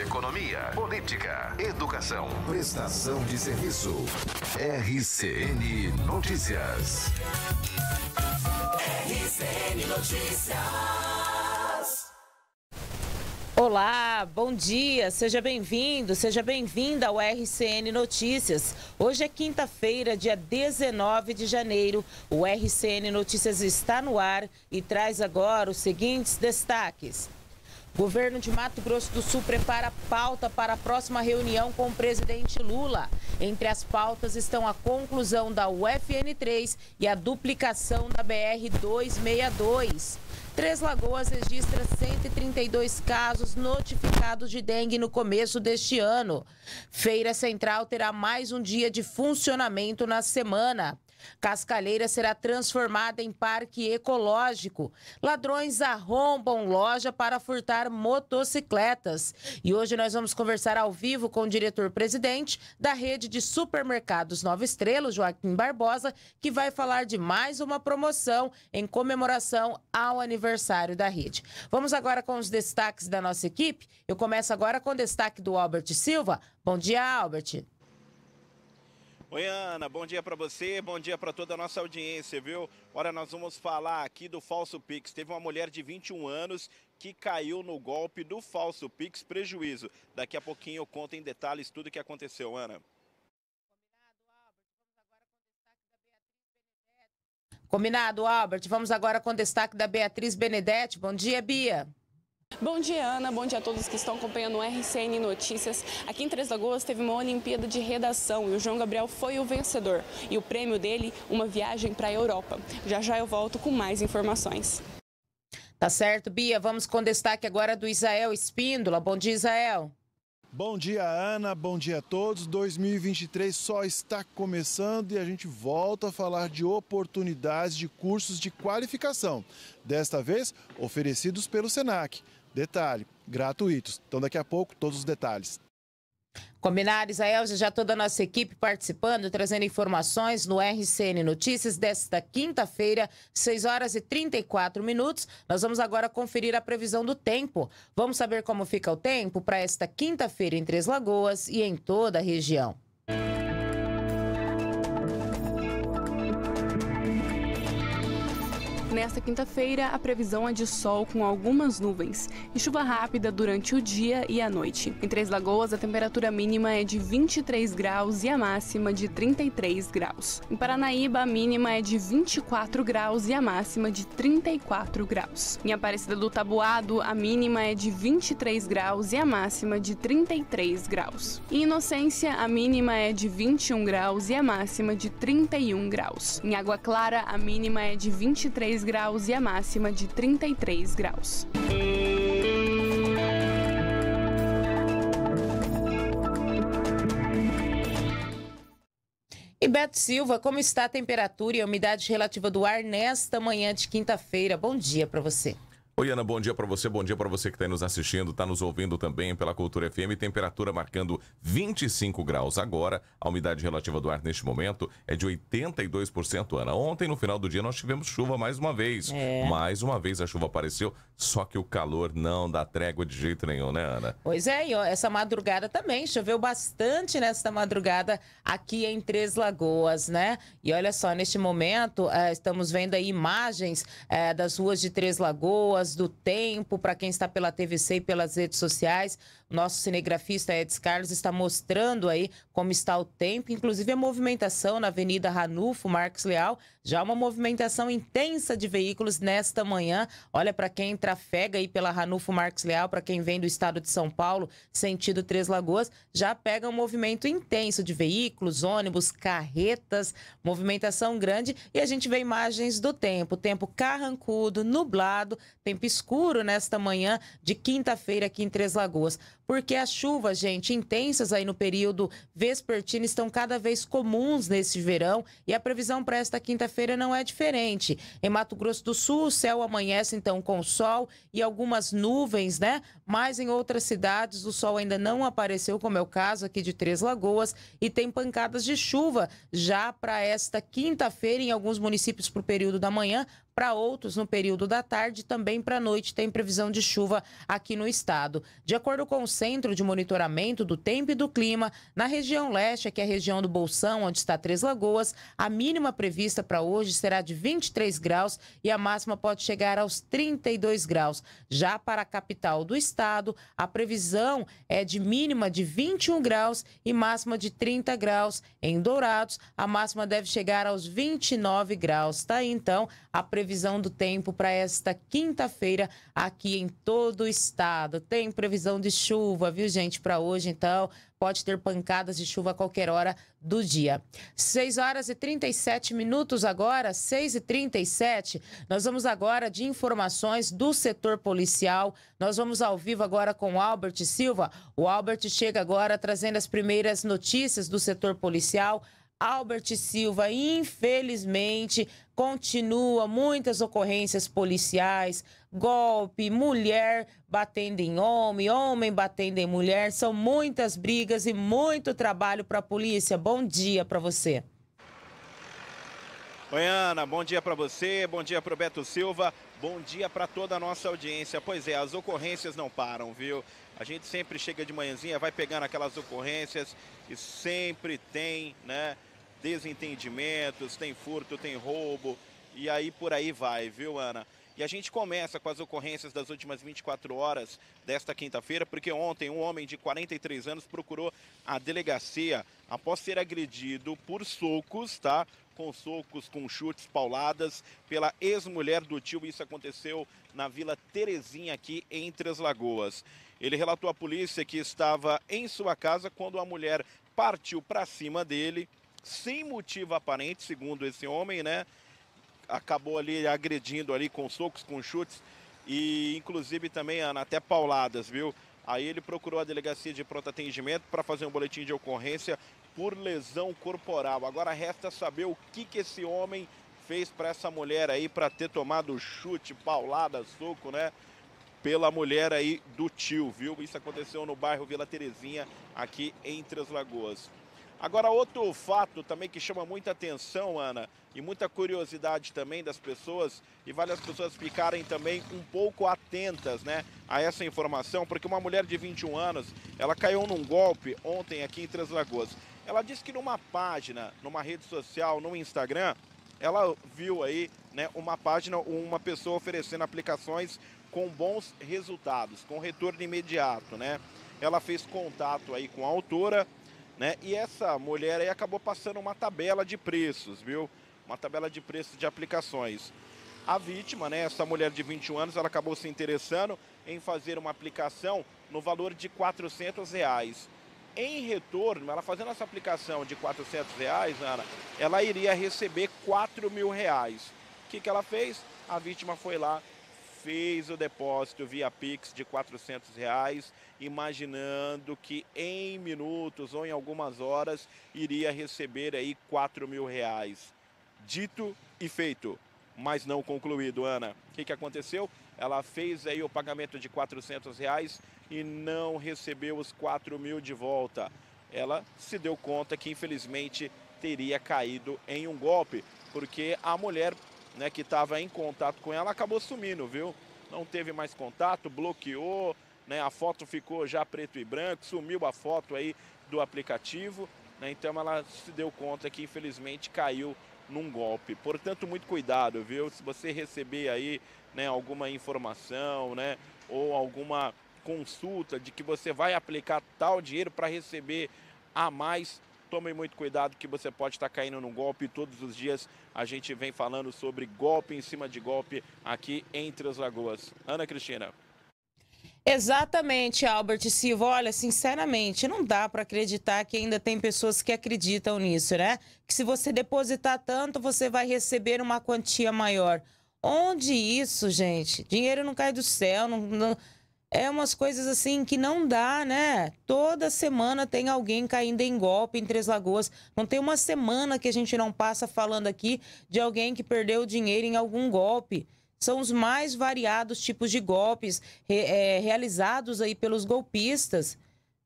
economia, política, educação, prestação de serviço. RCN Notícias. RCN Notícias. Olá, bom dia, seja bem-vindo, seja bem-vinda ao RCN Notícias. Hoje é quinta-feira, dia 19 de janeiro. O RCN Notícias está no ar e traz agora os seguintes destaques. Governo de Mato Grosso do Sul prepara pauta para a próxima reunião com o presidente Lula. Entre as pautas estão a conclusão da UFN3 e a duplicação da BR-262. Três Lagoas registra 132 casos notificados de dengue no começo deste ano. Feira Central terá mais um dia de funcionamento na semana. Cascalheira será transformada em parque ecológico. Ladrões arrombam loja para furtar motocicletas. E hoje nós vamos conversar ao vivo com o diretor-presidente da rede de supermercados Nova Estrela, Joaquim Barbosa, que vai falar de mais uma promoção em comemoração ao aniversário da rede. Vamos agora com os destaques da nossa equipe. Eu começo agora com o destaque do Albert Silva. Bom dia, Albert. Oi, Ana, bom dia para você, bom dia para toda a nossa audiência, viu? Olha, nós vamos falar aqui do falso Pix. Teve uma mulher de 21 anos que caiu no golpe do falso Pix prejuízo. Daqui a pouquinho eu conto em detalhes tudo o que aconteceu, Ana. Combinado, Albert. Vamos agora com o destaque da Beatriz Benedetti. Bom dia, Bia. Bom dia, Ana. Bom dia a todos que estão acompanhando o RCN Notícias. Aqui em Três Lagoas teve uma Olimpíada de Redação e o João Gabriel foi o vencedor. E o prêmio dele, uma viagem para a Europa. Já já eu volto com mais informações. Tá certo, Bia. Vamos com destaque agora do Isael Espíndola. Bom dia, Isael. Bom dia, Ana. Bom dia a todos. 2023 só está começando e a gente volta a falar de oportunidades de cursos de qualificação. Desta vez, oferecidos pelo SENAC. Detalhe, gratuitos. Então daqui a pouco todos os detalhes. Combinar, Israel, já toda a nossa equipe participando, trazendo informações no RCN Notícias desta quinta-feira, 6 horas e 34 minutos. Nós vamos agora conferir a previsão do tempo. Vamos saber como fica o tempo para esta quinta-feira em Três Lagoas e em toda a região. Nesta quinta-feira, a previsão é de sol com algumas nuvens e chuva rápida durante o dia e a noite. Em Três Lagoas, a temperatura mínima é de 23 graus e a máxima de 33 graus. Em Paranaíba, a mínima é de 24 graus e a máxima de 34 graus. Em Aparecida do Tabuado, a mínima é de 23 graus e a máxima de 33 graus. Em Inocência, a mínima é de 21 graus e a máxima de 31 graus. Em Água Clara, a mínima é de 23 26 graus e a máxima de 33 graus. E Beto Silva, como está a temperatura e a umidade relativa do ar nesta manhã de quinta-feira? Bom dia para você. Oi, Ana, bom dia para você, bom dia para você que está nos assistindo, está nos ouvindo também pela Cultura FM, temperatura marcando 25 graus agora, a umidade relativa do ar neste momento é de 82%, Ana. Ontem, no final do dia, nós tivemos chuva mais uma vez, é. mais uma vez a chuva apareceu, só que o calor não dá trégua de jeito nenhum, né, Ana? Pois é, e ó, essa madrugada também, choveu bastante nesta madrugada aqui em Três Lagoas, né? E olha só, neste momento, eh, estamos vendo aí imagens eh, das ruas de Três Lagoas, Voz do Tempo, para quem está pela TVC e pelas redes sociais. Nosso cinegrafista Edson Carlos está mostrando aí como está o tempo, inclusive a movimentação na Avenida Ranulfo Marques Leal, já uma movimentação intensa de veículos nesta manhã. Olha para quem trafega aí pela Ranulfo Marques Leal, para quem vem do estado de São Paulo, sentido Três Lagoas, já pega um movimento intenso de veículos, ônibus, carretas, movimentação grande e a gente vê imagens do tempo, tempo carrancudo, nublado, tempo escuro nesta manhã de quinta-feira aqui em Três Lagoas porque as chuvas, gente, intensas aí no período vespertino estão cada vez comuns nesse verão e a previsão para esta quinta-feira não é diferente. Em Mato Grosso do Sul, o céu amanhece então com sol e algumas nuvens, né? Mas em outras cidades o sol ainda não apareceu, como é o caso aqui de Três Lagoas, e tem pancadas de chuva já para esta quinta-feira em alguns municípios para o período da manhã, para outros, no período da tarde, também para a noite tem previsão de chuva aqui no estado. De acordo com o Centro de Monitoramento do Tempo e do Clima, na região leste, que é a região do Bolsão, onde está Três Lagoas, a mínima prevista para hoje será de 23 graus e a máxima pode chegar aos 32 graus. Já para a capital do estado, a previsão é de mínima de 21 graus e máxima de 30 graus. Em Dourados, a máxima deve chegar aos 29 graus. Tá aí, então a previsão previsão do tempo para esta quinta-feira aqui em todo o estado. Tem previsão de chuva, viu, gente, para hoje, então pode ter pancadas de chuva a qualquer hora do dia. 6 horas e 37 minutos agora, 6 e 37. Nós vamos agora de informações do setor policial. Nós vamos ao vivo agora com o Albert Silva. O Albert chega agora trazendo as primeiras notícias do setor policial. Albert Silva, infelizmente, continua muitas ocorrências policiais, golpe, mulher batendo em homem, homem batendo em mulher. São muitas brigas e muito trabalho para a polícia. Bom dia para você. Oi, Ana, bom dia para você, bom dia para o Beto Silva, bom dia para toda a nossa audiência. Pois é, as ocorrências não param, viu? A gente sempre chega de manhãzinha, vai pegando aquelas ocorrências e sempre tem, né? desentendimentos, tem furto, tem roubo, e aí por aí vai, viu, Ana? E a gente começa com as ocorrências das últimas 24 horas desta quinta-feira, porque ontem um homem de 43 anos procurou a delegacia após ser agredido por socos, tá? Com socos, com chutes, pauladas, pela ex-mulher do tio. Isso aconteceu na Vila Terezinha, aqui em Três Lagoas. Ele relatou à polícia que estava em sua casa quando a mulher partiu para cima dele sem motivo aparente, segundo esse homem, né? Acabou ali agredindo ali com socos, com chutes e inclusive também, Ana, até pauladas, viu? Aí ele procurou a delegacia de pronto atendimento para fazer um boletim de ocorrência por lesão corporal. Agora resta saber o que, que esse homem fez para essa mulher aí para ter tomado chute, paulada, soco, né? Pela mulher aí do tio, viu? Isso aconteceu no bairro Vila Terezinha, aqui em Três Lagoas. Agora, outro fato também que chama muita atenção, Ana, e muita curiosidade também das pessoas, e vale as pessoas ficarem também um pouco atentas, né, a essa informação, porque uma mulher de 21 anos, ela caiu num golpe ontem aqui em Três Lagoas. Ela disse que numa página, numa rede social, no Instagram, ela viu aí, né, uma página, uma pessoa oferecendo aplicações com bons resultados, com retorno imediato, né? Ela fez contato aí com a autora, né? E essa mulher aí acabou passando uma tabela de preços, viu? Uma tabela de preços de aplicações. A vítima, né, essa mulher de 21 anos, ela acabou se interessando em fazer uma aplicação no valor de 400 reais. Em retorno, ela fazendo essa aplicação de 400 reais, Ana, ela iria receber 4 mil reais. O que, que ela fez? A vítima foi lá fez o depósito via Pix de 400 reais, imaginando que em minutos ou em algumas horas iria receber aí 4 mil reais. Dito e feito, mas não concluído, Ana. O que, que aconteceu? Ela fez aí o pagamento de 400 reais e não recebeu os 4 mil de volta. Ela se deu conta que infelizmente teria caído em um golpe, porque a mulher né, que estava em contato com ela, acabou sumindo, viu? Não teve mais contato, bloqueou, né, a foto ficou já preto e branco, sumiu a foto aí do aplicativo, né, então ela se deu conta que infelizmente caiu num golpe. Portanto, muito cuidado, viu? Se você receber aí né, alguma informação, né, ou alguma consulta de que você vai aplicar tal dinheiro para receber a mais tomem muito cuidado que você pode estar caindo num golpe. Todos os dias a gente vem falando sobre golpe em cima de golpe aqui entre as lagoas. Ana Cristina. Exatamente, Albert Silva. Olha, sinceramente, não dá para acreditar que ainda tem pessoas que acreditam nisso, né? Que se você depositar tanto, você vai receber uma quantia maior. Onde isso, gente? Dinheiro não cai do céu, não, não é umas coisas assim que não dá, né? Toda semana tem alguém caindo em golpe em Três Lagoas. Não tem uma semana que a gente não passa falando aqui de alguém que perdeu dinheiro em algum golpe. São os mais variados tipos de golpes é, realizados aí pelos golpistas.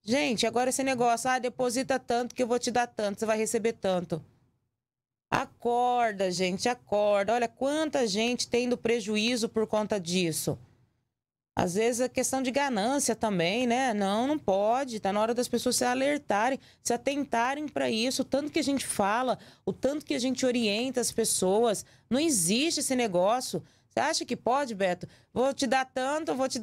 Gente, agora esse negócio, ah, deposita tanto que eu vou te dar tanto, você vai receber tanto. Acorda, gente, acorda. Olha quanta gente tendo prejuízo por conta disso. Às vezes a é questão de ganância também, né? Não, não pode. Tá na hora das pessoas se alertarem, se atentarem para isso. O tanto que a gente fala, o tanto que a gente orienta as pessoas. Não existe esse negócio. Você acha que pode, Beto? Vou te dar tanto, vou te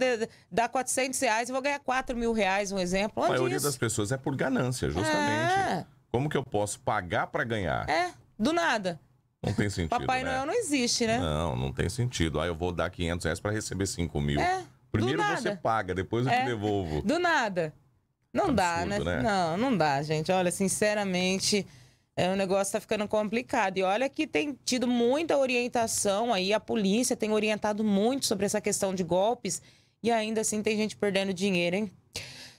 dar 400 reais e vou ganhar 4 mil reais, um exemplo. Onde a maioria isso? das pessoas é por ganância, justamente. É. Como que eu posso pagar para ganhar? É, do nada. Não tem sentido. Papai né? Noel não existe, né? Não, não tem sentido. Ah, eu vou dar 500 reais para receber 5 mil. É. Primeiro você paga, depois eu é. te devolvo. Do nada. Não tá Absurdo, dá, né? né? Não, não dá, gente. Olha, sinceramente, é, o negócio tá ficando complicado. E olha que tem tido muita orientação aí, a polícia tem orientado muito sobre essa questão de golpes. E ainda assim tem gente perdendo dinheiro, hein?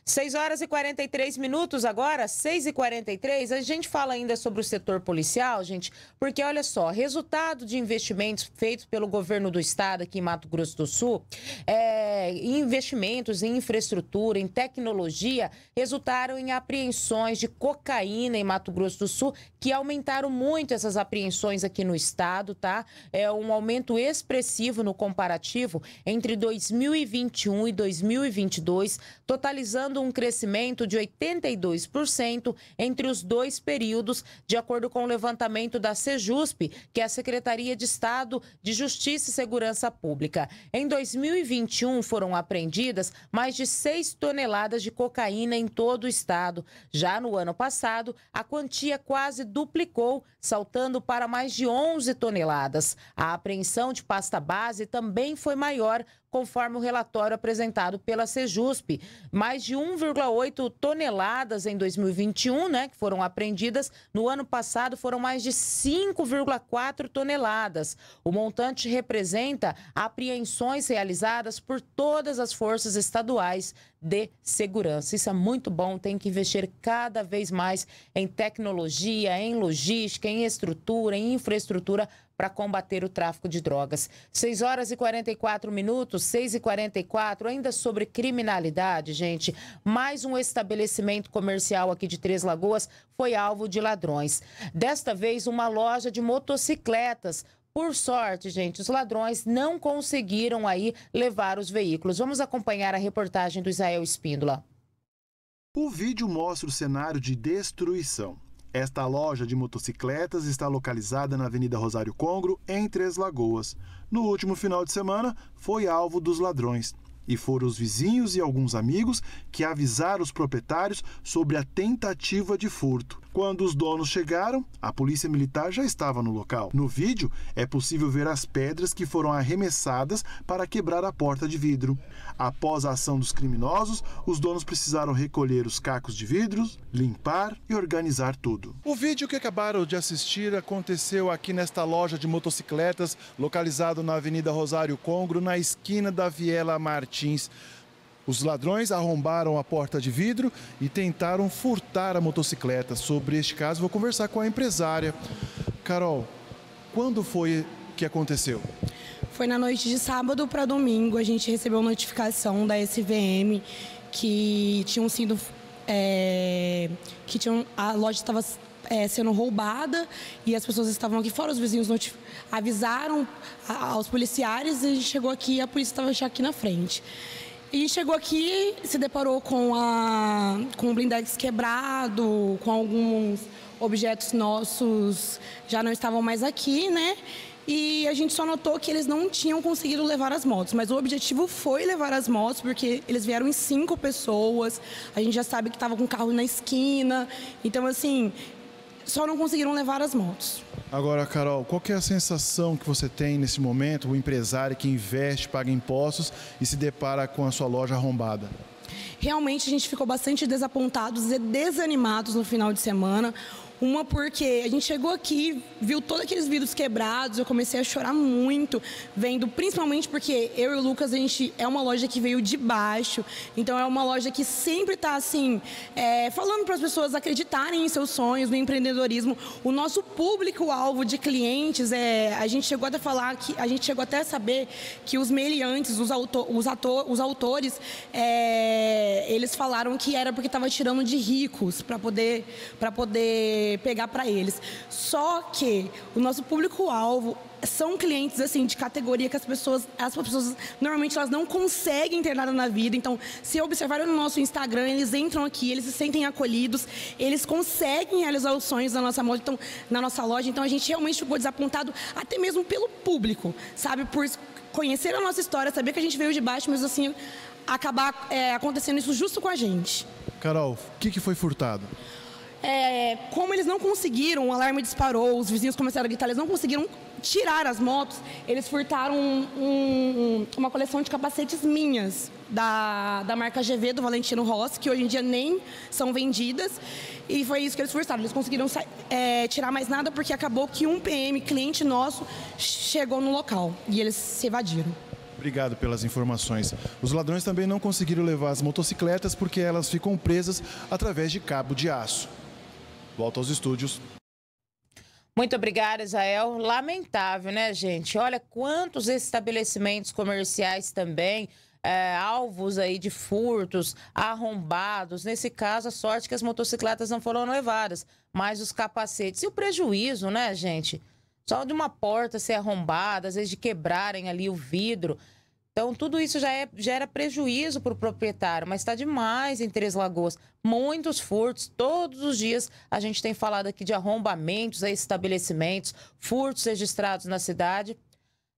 6 horas e 43 minutos agora, 6 e 43 A gente fala ainda sobre o setor policial, gente, porque olha só, resultado de investimentos feitos pelo governo do estado aqui em Mato Grosso do Sul, é, investimentos em infraestrutura, em tecnologia, resultaram em apreensões de cocaína em Mato Grosso do Sul, que aumentaram muito essas apreensões aqui no estado, tá? É um aumento expressivo no comparativo entre 2021 e 2022, totalizando registrando um crescimento de 82% entre os dois períodos, de acordo com o levantamento da Sejusp, que é a Secretaria de Estado de Justiça e Segurança Pública. Em 2021 foram apreendidas mais de 6 toneladas de cocaína em todo o estado. Já no ano passado, a quantia quase duplicou, saltando para mais de 11 toneladas. A apreensão de pasta base também foi maior, conforme o relatório apresentado pela Sejusp. Mais de 1,8 toneladas em 2021, né, que foram apreendidas. No ano passado foram mais de 5,4 toneladas. O montante representa apreensões realizadas por todas as forças estaduais de segurança. Isso é muito bom, tem que investir cada vez mais em tecnologia, em logística, em estrutura, em infraestrutura para combater o tráfico de drogas. 6 horas e 44 minutos, 6 e 44, ainda sobre criminalidade, gente. Mais um estabelecimento comercial aqui de Três Lagoas foi alvo de ladrões. Desta vez, uma loja de motocicletas. Por sorte, gente, os ladrões não conseguiram aí levar os veículos. Vamos acompanhar a reportagem do Israel Espíndola. O vídeo mostra o cenário de destruição. Esta loja de motocicletas está localizada na Avenida Rosário Congro, em Três Lagoas. No último final de semana, foi alvo dos ladrões e foram os vizinhos e alguns amigos que avisaram os proprietários sobre a tentativa de furto. Quando os donos chegaram, a polícia militar já estava no local. No vídeo, é possível ver as pedras que foram arremessadas para quebrar a porta de vidro. Após a ação dos criminosos, os donos precisaram recolher os cacos de vidros, limpar e organizar tudo. O vídeo que acabaram de assistir aconteceu aqui nesta loja de motocicletas, localizado na Avenida Rosário Congro, na esquina da Viela Martins. Martins. Os ladrões arrombaram a porta de vidro e tentaram furtar a motocicleta. Sobre este caso, vou conversar com a empresária. Carol, quando foi que aconteceu? Foi na noite de sábado para domingo. A gente recebeu notificação da SVM que tinham sido. É, que tinham, a loja estava é, sendo roubada e as pessoas estavam aqui fora, os vizinhos avisaram aos policiais e a gente chegou aqui e a polícia estava já aqui na frente. E a gente chegou aqui, se deparou com, a, com o blindex quebrado, com alguns objetos nossos já não estavam mais aqui, né? E a gente só notou que eles não tinham conseguido levar as motos, mas o objetivo foi levar as motos, porque eles vieram em cinco pessoas, a gente já sabe que estava com o carro na esquina. Então, assim, só não conseguiram levar as motos. Agora, Carol, qual é a sensação que você tem nesse momento, o empresário que investe, paga impostos e se depara com a sua loja arrombada? Realmente a gente ficou bastante desapontados e desanimados no final de semana. Uma porque a gente chegou aqui, viu todos aqueles vidros quebrados, eu comecei a chorar muito, vendo, principalmente porque eu e o Lucas, a gente é uma loja que veio de baixo, então é uma loja que sempre está assim, é, falando para as pessoas acreditarem em seus sonhos, no empreendedorismo. O nosso público-alvo de clientes, é, a gente chegou até falar que, a gente chegou até a saber que os meliantes, os, auto os, ator, os autores, é, eles falaram que era porque estava tirando de ricos para poder, para poder pegar para eles. Só que o nosso público-alvo são clientes assim de categoria que as pessoas, as pessoas normalmente elas não conseguem ter nada na vida. Então, se observarem no nosso Instagram, eles entram aqui, eles se sentem acolhidos, eles conseguem realizar os sonhos da nossa moda, então, na nossa loja. Então, a gente realmente ficou desapontado até mesmo pelo público, sabe, por conhecer a nossa história, saber que a gente veio de baixo, mas assim acabar é, acontecendo isso justo com a gente. Carol, o que, que foi furtado? É, como eles não conseguiram, o alarme disparou, os vizinhos começaram a gritar, eles não conseguiram tirar as motos, eles furtaram um, um, uma coleção de capacetes minhas, da, da marca GV, do Valentino Rossi, que hoje em dia nem são vendidas. E foi isso que eles forçaram. Eles conseguiram é, tirar mais nada porque acabou que um PM, cliente nosso, chegou no local e eles se evadiram. Obrigado pelas informações. Os ladrões também não conseguiram levar as motocicletas porque elas ficam presas através de cabo de aço volta aos estúdios. Muito obrigada, Israel. Lamentável, né, gente? Olha quantos estabelecimentos comerciais também é, alvos aí de furtos, arrombados. Nesse caso, a sorte é que as motocicletas não foram levadas, mas os capacetes. E o prejuízo, né, gente? Só de uma porta ser arrombada, às vezes de quebrarem ali o vidro. Então, tudo isso já é, gera prejuízo para o proprietário, mas está demais em Três Lagoas. Muitos furtos, todos os dias a gente tem falado aqui de arrombamentos a estabelecimentos, furtos registrados na cidade.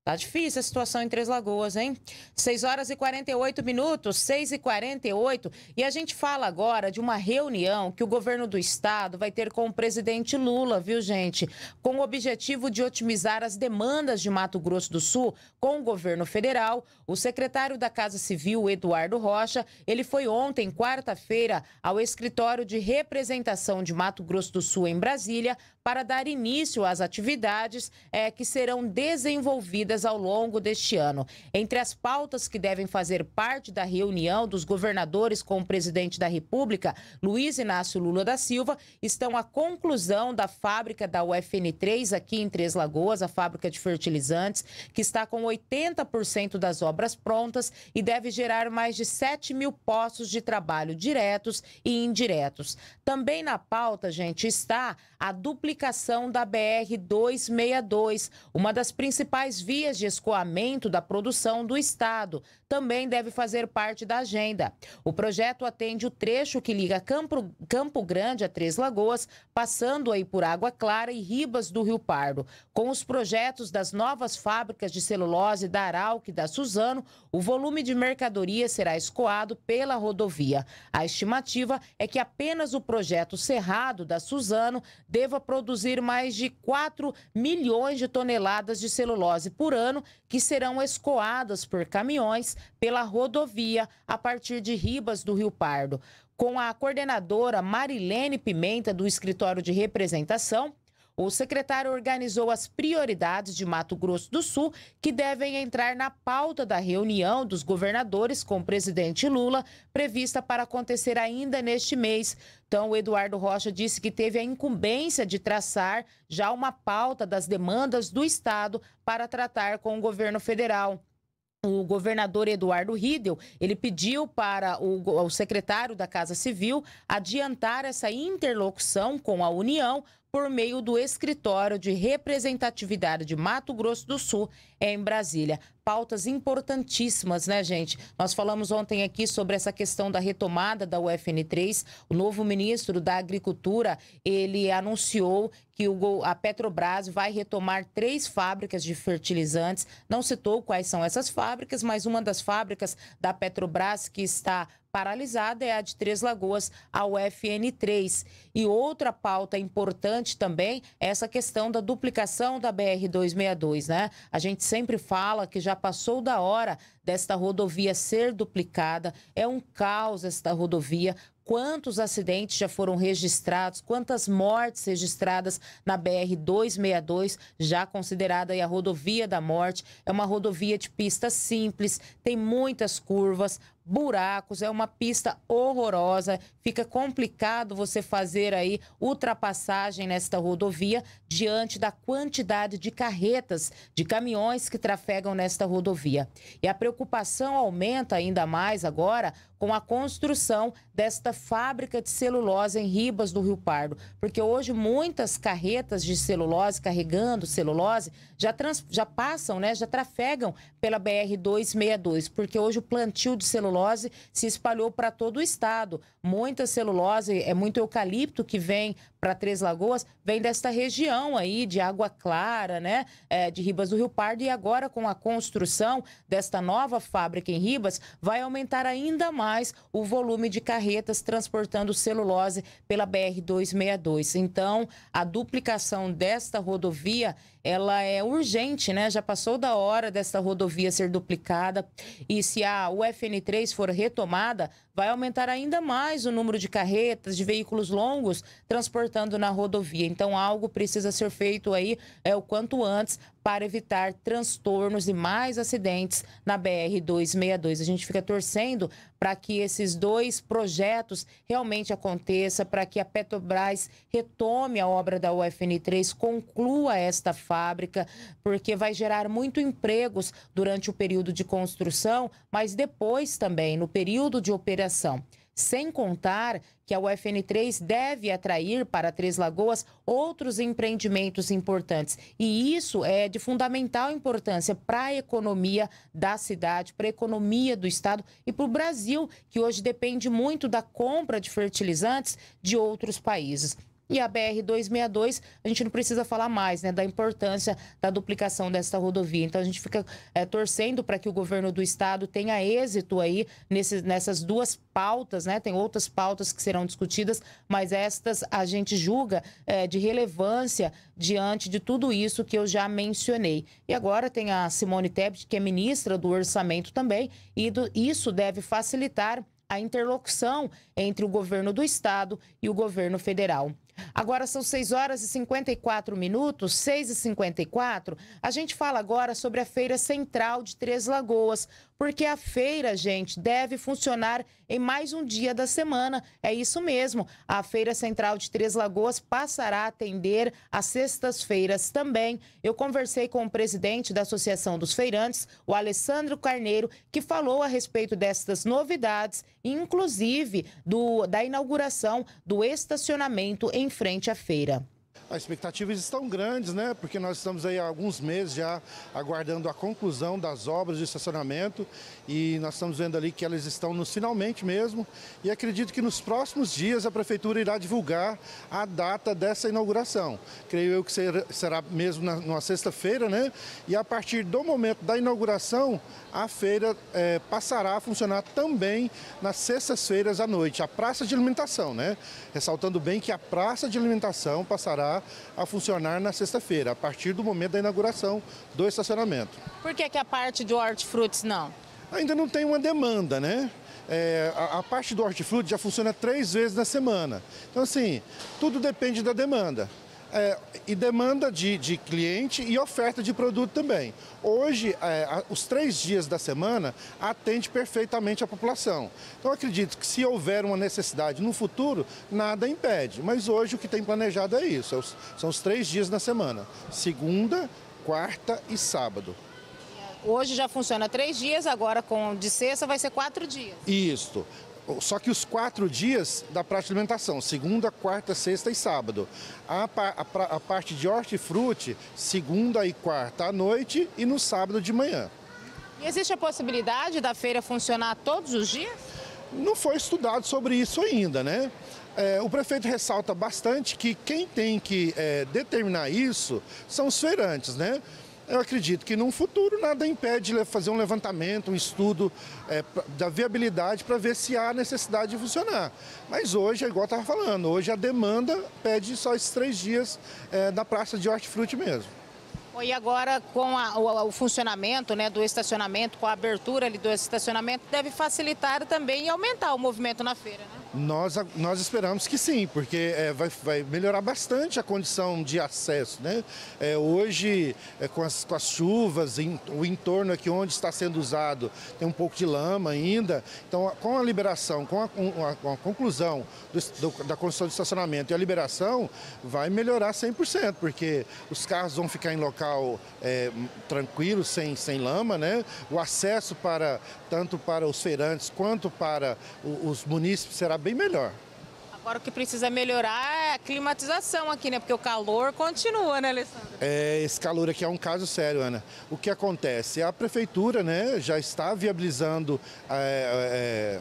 Tá difícil a situação em Três Lagoas, hein? 6 horas e 48 minutos, 6 e 48. E a gente fala agora de uma reunião que o governo do estado vai ter com o presidente Lula, viu, gente? Com o objetivo de otimizar as demandas de Mato Grosso do Sul com o governo federal. O secretário da Casa Civil, Eduardo Rocha, ele foi ontem, quarta-feira, ao escritório de representação de Mato Grosso do Sul em Brasília para dar início às atividades é, que serão desenvolvidas feitas ao longo deste ano. Entre as pautas que devem fazer parte da reunião dos governadores com o presidente da República, Luiz Inácio Lula da Silva, estão a conclusão da fábrica da UFN3 aqui em Três Lagoas, a fábrica de fertilizantes, que está com 80% das obras prontas e deve gerar mais de 7 mil postos de trabalho diretos e indiretos. Também na pauta, gente, está a duplicação da BR-262, uma das principais vias de escoamento da produção do Estado, também deve fazer parte da agenda. O projeto atende o trecho que liga Campo, Campo Grande a Três Lagoas, passando aí por Água Clara e Ribas do Rio Pardo. Com os projetos das novas fábricas de celulose da Arauc e da Suzano, o volume de mercadoria será escoado pela rodovia. A estimativa é que apenas o projeto Cerrado da Suzano deva produzir mais de 4 milhões de toneladas de celulose por ano, que serão escoadas por caminhões pela rodovia a partir de Ribas do Rio Pardo. Com a coordenadora Marilene Pimenta, do Escritório de Representação, o secretário organizou as prioridades de Mato Grosso do Sul que devem entrar na pauta da reunião dos governadores com o presidente Lula, prevista para acontecer ainda neste mês. Então, o Eduardo Rocha disse que teve a incumbência de traçar já uma pauta das demandas do Estado para tratar com o governo federal o governador Eduardo Riedel, ele pediu para o, o secretário da Casa Civil adiantar essa interlocução com a União por meio do Escritório de Representatividade de Mato Grosso do Sul, em Brasília. Pautas importantíssimas, né, gente? Nós falamos ontem aqui sobre essa questão da retomada da UFN3. O novo ministro da Agricultura, ele anunciou que a Petrobras vai retomar três fábricas de fertilizantes. Não citou quais são essas fábricas, mas uma das fábricas da Petrobras que está paralisada é a de Três Lagoas, a UFN3. E outra pauta importante também é essa questão da duplicação da BR-262, né? A gente sempre fala que já passou da hora desta rodovia ser duplicada, é um caos esta rodovia, quantos acidentes já foram registrados, quantas mortes registradas na BR 262, já considerada a rodovia da morte. É uma rodovia de pista simples, tem muitas curvas, buracos, é uma pista horrorosa, fica complicado você fazer aí ultrapassagem nesta rodovia diante da quantidade de carretas, de caminhões que trafegam nesta rodovia. E a preocupação aumenta ainda mais agora com a construção desta fábrica de celulose em Ribas do Rio Pardo, porque hoje muitas carretas de celulose carregando celulose já, trans, já passam, né, já trafegam pela BR-262, porque hoje o plantio de celulose se espalhou para todo o estado. Muita celulose, é muito eucalipto que vem para Três Lagoas vem desta região aí de Água Clara, né? É, de Ribas do Rio Pardo. E agora, com a construção desta nova fábrica em Ribas, vai aumentar ainda mais o volume de carretas transportando celulose pela BR-262. Então, a duplicação desta rodovia ela é urgente, né? Já passou da hora desta rodovia ser duplicada. E se a UFN3 for retomada, vai aumentar ainda mais o número de carretas, de veículos longos transportando na rodovia. Então, algo precisa ser feito aí é, o quanto antes para evitar transtornos e mais acidentes na BR-262. A gente fica torcendo para que esses dois projetos realmente aconteça, para que a Petrobras retome a obra da UFN3, conclua esta fábrica, porque vai gerar muito empregos durante o período de construção, mas depois também no período de operação. Sem contar que a UFN3 deve atrair para Três Lagoas outros empreendimentos importantes. E isso é de fundamental importância para a economia da cidade, para a economia do estado e para o Brasil, que hoje depende muito da compra de fertilizantes de outros países. E a BR-262, a gente não precisa falar mais né, da importância da duplicação desta rodovia. Então, a gente fica é, torcendo para que o governo do estado tenha êxito aí nesses nessas duas pautas, né? Tem outras pautas que serão discutidas, mas estas a gente julga é, de relevância diante de tudo isso que eu já mencionei. E agora tem a Simone Tebet, que é ministra do Orçamento também, e do, isso deve facilitar a interlocução entre o governo do estado e o governo federal. Agora são 6 horas e 54 minutos, 6 e 54. A gente fala agora sobre a Feira Central de Três Lagoas, porque a feira, gente, deve funcionar em mais um dia da semana. É isso mesmo. A Feira Central de Três Lagoas passará a atender às sextas-feiras também. Eu conversei com o presidente da Associação dos Feirantes, o Alessandro Carneiro, que falou a respeito destas novidades, inclusive do, da inauguração do estacionamento em em frente à feira. As expectativas estão grandes, né? Porque nós estamos aí há alguns meses já aguardando a conclusão das obras de estacionamento e nós estamos vendo ali que elas estão nos finalmente mesmo. E acredito que nos próximos dias a prefeitura irá divulgar a data dessa inauguração. Creio eu que será mesmo na, numa sexta-feira, né? E a partir do momento da inauguração, a feira é, passará a funcionar também nas sextas-feiras à noite. A praça de alimentação, né? Ressaltando bem que a praça de alimentação passará a funcionar na sexta-feira, a partir do momento da inauguração do estacionamento. Por que, que a parte do hortifrutis não? Ainda não tem uma demanda, né? É, a, a, parte do hortifruti já funciona três vezes na semana. Então, assim, tudo depende da demanda é, e demanda de, de, cliente e oferta de produto também. Hoje, é, os três dias da semana atende perfeitamente a população. Então, acredito que se houver uma necessidade no futuro, nada impede. Mas hoje o que tem planejado é isso: é são os três dias na semana: segunda, quarta e sábado. Hoje já funciona três dias, agora com de sexta vai ser quatro dias. Isso. Só que os quatro dias da prática de alimentação, segunda, quarta, sexta e sábado. A, a, a parte de hortifruti, segunda e quarta à noite e no sábado de manhã. E existe a possibilidade da feira funcionar todos os dias? Não foi estudado sobre isso ainda, né? É, o prefeito ressalta bastante que quem tem que é, determinar isso são os feirantes, né? Eu acredito que num futuro nada impede de fazer um levantamento, um estudo é, da viabilidade para ver se há necessidade de funcionar. Mas hoje, é igual eu estava falando, hoje a demanda pede só esses três dias é, da praça de hortifruti mesmo. E agora, com a, o, o, funcionamento né, do estacionamento, com a abertura ali do estacionamento, deve facilitar também e aumentar o movimento na feira, né? Nós, nós esperamos que sim, porque é, vai, vai melhorar bastante a condição de acesso. Né? É, hoje, é, com, as, com as chuvas, em, o entorno aqui onde está sendo usado tem um pouco de lama ainda. Então, com a liberação, com a, com a, com a conclusão do, do, da construção de estacionamento e a liberação, vai melhorar 100%, porque os carros vão ficar em local é, tranquilo, sem, sem lama. Né? O acesso para tanto para os feirantes quanto para os munícipes será bem melhor. Agora o que precisa melhorar é a climatização aqui, né? Porque o calor continua, né, Alessandro? É, esse calor aqui é um caso sério, Ana. O que acontece? A prefeitura né, já está viabilizando é, é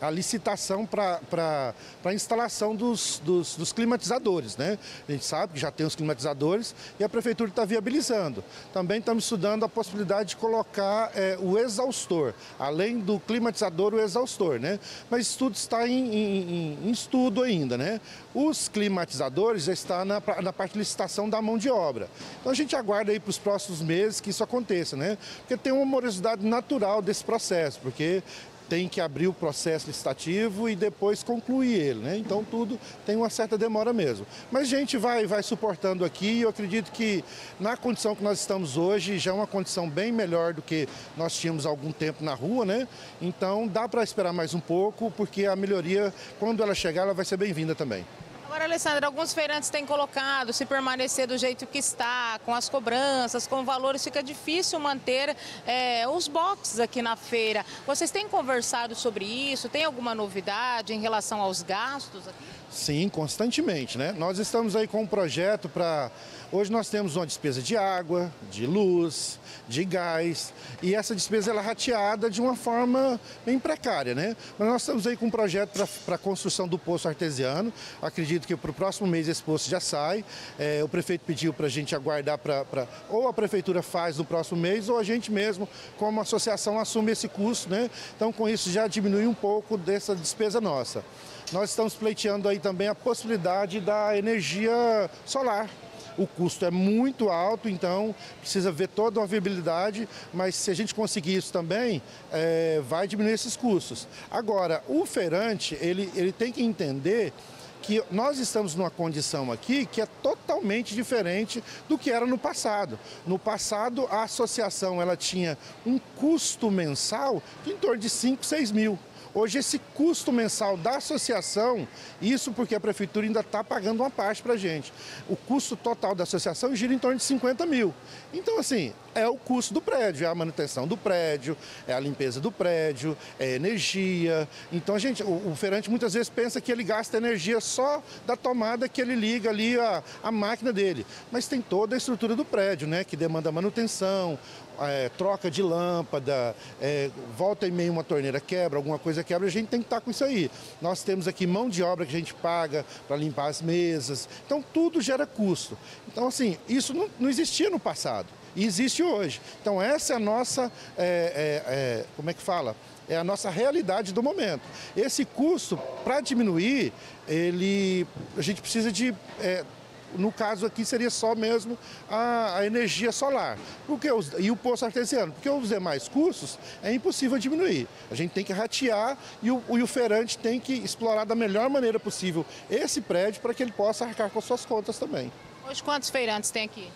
a licitação para a instalação dos, dos, dos, climatizadores. Né? A gente sabe que já tem os climatizadores e a prefeitura está viabilizando. Também estamos estudando a possibilidade de colocar é, o exaustor, além do climatizador, o exaustor. Né? Mas tudo está em, em, em estudo ainda. Né? Os climatizadores já está na, na parte de licitação da mão de obra. Então a gente aguarda aí para os próximos meses que isso aconteça, né? porque tem uma morosidade natural desse processo, porque tem que abrir o processo licitativo e depois concluir ele, né? Então tudo tem uma certa demora mesmo. Mas a gente vai, vai suportando aqui e eu acredito que na condição que nós estamos hoje, já é uma condição bem melhor do que nós tínhamos algum tempo na rua, né? Então dá para esperar mais um pouco, porque a melhoria, quando ela chegar, ela vai ser bem-vinda também. Agora, Alessandra, alguns feirantes têm colocado, se permanecer do jeito que está, com as cobranças, com valores, fica difícil manter é, os boxes aqui na feira. Vocês têm conversado sobre isso? Tem alguma novidade em relação aos gastos aqui? Sim, constantemente, né? Nós estamos aí com um projeto para. Hoje nós temos uma despesa de água, de luz, de gás, e essa despesa ela é rateada de uma forma bem precária, né? Mas nós estamos aí com um projeto para a construção do poço artesiano. Acredito que para o próximo mês esse poço já sai. É, o prefeito pediu para a gente aguardar para. Pra... Ou a prefeitura faz no próximo mês, ou a gente mesmo, como associação, assume esse custo, né? Então, com isso já diminui um pouco dessa despesa nossa. Nós estamos pleiteando aí também a possibilidade da energia solar. O custo é muito alto, então precisa ver toda uma viabilidade, mas se a gente conseguir isso também, é, vai diminuir esses custos. Agora, o feirante, ele, ele tem que entender que nós estamos numa condição aqui que é totalmente diferente do que era no passado. No passado, a associação ela tinha um custo mensal em torno de 5, 6 mil. Hoje, esse custo mensal da associação, isso porque a prefeitura ainda está pagando uma parte para a gente. O custo total da associação gira em torno de 50 mil. Então, assim, é o custo do prédio, é a manutenção do prédio, é a limpeza do prédio, é energia. Então, a gente, o, o muitas vezes pensa que ele gasta energia só da tomada que ele liga ali a, a máquina dele. Mas tem toda a estrutura do prédio, né? Que demanda manutenção, é, troca de lâmpada, é, volta e meia uma torneira quebra, alguma coisa quebra, a gente tem que estar tá com isso aí. Nós temos aqui mão de obra que a gente paga para limpar as mesas. Então, tudo gera custo. Então, assim, isso não, não existia no passado e existe hoje. Então essa é a nossa, é, é, é, como é que fala? É a nossa realidade do momento. Esse custo, para diminuir, ele, a gente precisa de é, no caso aqui seria só mesmo a, a energia solar porque os, e o poço artesiano, porque os demais custos é impossível diminuir. A gente tem que ratear e o, e o feirante tem que explorar da melhor maneira possível esse prédio para que ele possa arcar com suas contas também. Hoje quantos feirantes tem aqui?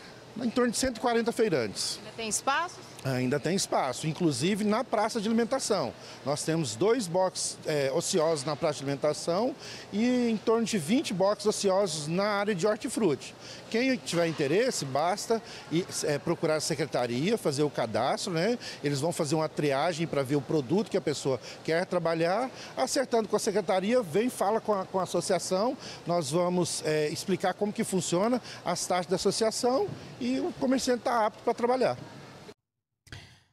em torno de 140 feirantes. Ainda tem espaços? Ainda tem espaço, inclusive na praça de alimentação. Nós temos dois boxes eh, é, ociosos na praça de alimentação e em torno de 20 boxes ociosos na área de hortifruti. Quem tiver interesse, basta ir, é, procurar a secretaria, fazer o cadastro, né? Eles vão fazer uma triagem para ver o produto que a pessoa quer trabalhar. Acertando com a secretaria, vem, fala com a, com a associação, nós vamos é, explicar como que funciona as taxas da associação e o comerciante está apto para trabalhar.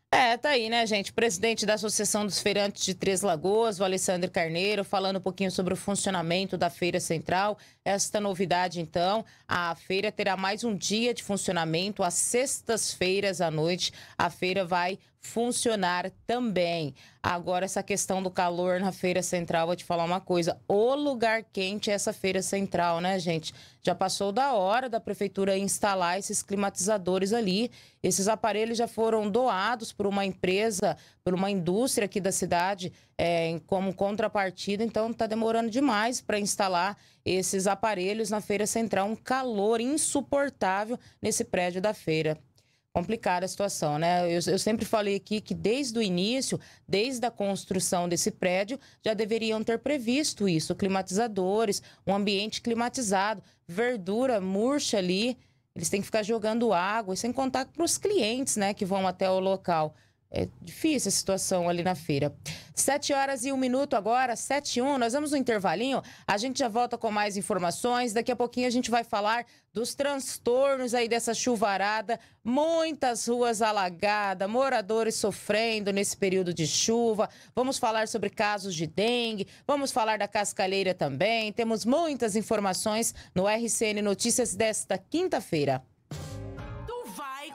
É, tá aí, né, gente? Presidente da Associação dos Feirantes de Três Lagoas, o Alessandro Carneiro, falando um pouquinho sobre o funcionamento da Feira Central esta novidade, então. A feira terá mais um dia de funcionamento às sextas-feiras à noite. A feira vai funcionar também. Agora, essa questão do calor na Feira Central, vou te falar uma coisa: o lugar quente é essa Feira Central, né, gente? Já passou da hora da prefeitura instalar esses climatizadores ali. Esses aparelhos já foram doados por uma empresa, por uma indústria aqui da cidade, é, como contrapartida, então está demorando demais para instalar esses aparelhos na feira central. Um calor insuportável nesse prédio da feira. Complicada a situação, né? Eu, eu sempre falei aqui que desde o início, desde a construção desse prédio, já deveriam ter previsto isso: climatizadores, um ambiente climatizado, verdura murcha ali. Eles têm que ficar jogando água, sem contar para os clientes, né, que vão até o local. É difícil a situação ali na feira. Sete horas e um minuto agora, sete e um. Nós vamos no intervalinho. A gente já volta com mais informações. Daqui a pouquinho a gente vai falar dos transtornos aí dessa chuvarada. Muitas ruas alagadas, moradores sofrendo nesse período de chuva. Vamos falar sobre casos de dengue. Vamos falar da cascalheira também. Temos muitas informações no RCN Notícias desta quinta-feira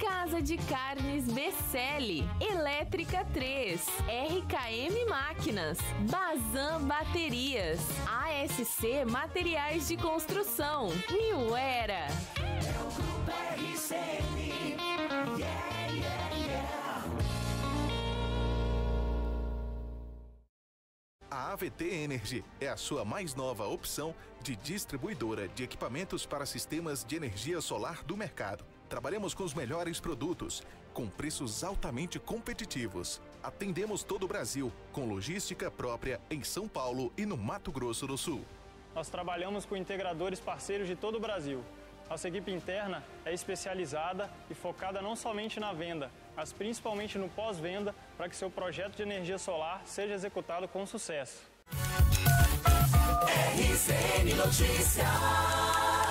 Casa de Carnes Becelli, Elétrica 3, RKM Máquinas, Bazan Baterias, ASC Materiais de Construção, New Era. É o Grupo RCN. A AVT Energy é a sua mais nova opção de distribuidora de equipamentos para sistemas de energia solar do mercado. Trabalhamos com os melhores produtos, com preços altamente competitivos. Atendemos todo o Brasil, com logística própria em São Paulo e no Mato Grosso do Sul. Nós trabalhamos com integradores parceiros de todo o Brasil. Nossa equipe interna é especializada e focada não somente na venda, mas principalmente no pós-venda para que seu projeto de energia solar seja executado com sucesso. RCN Notícias.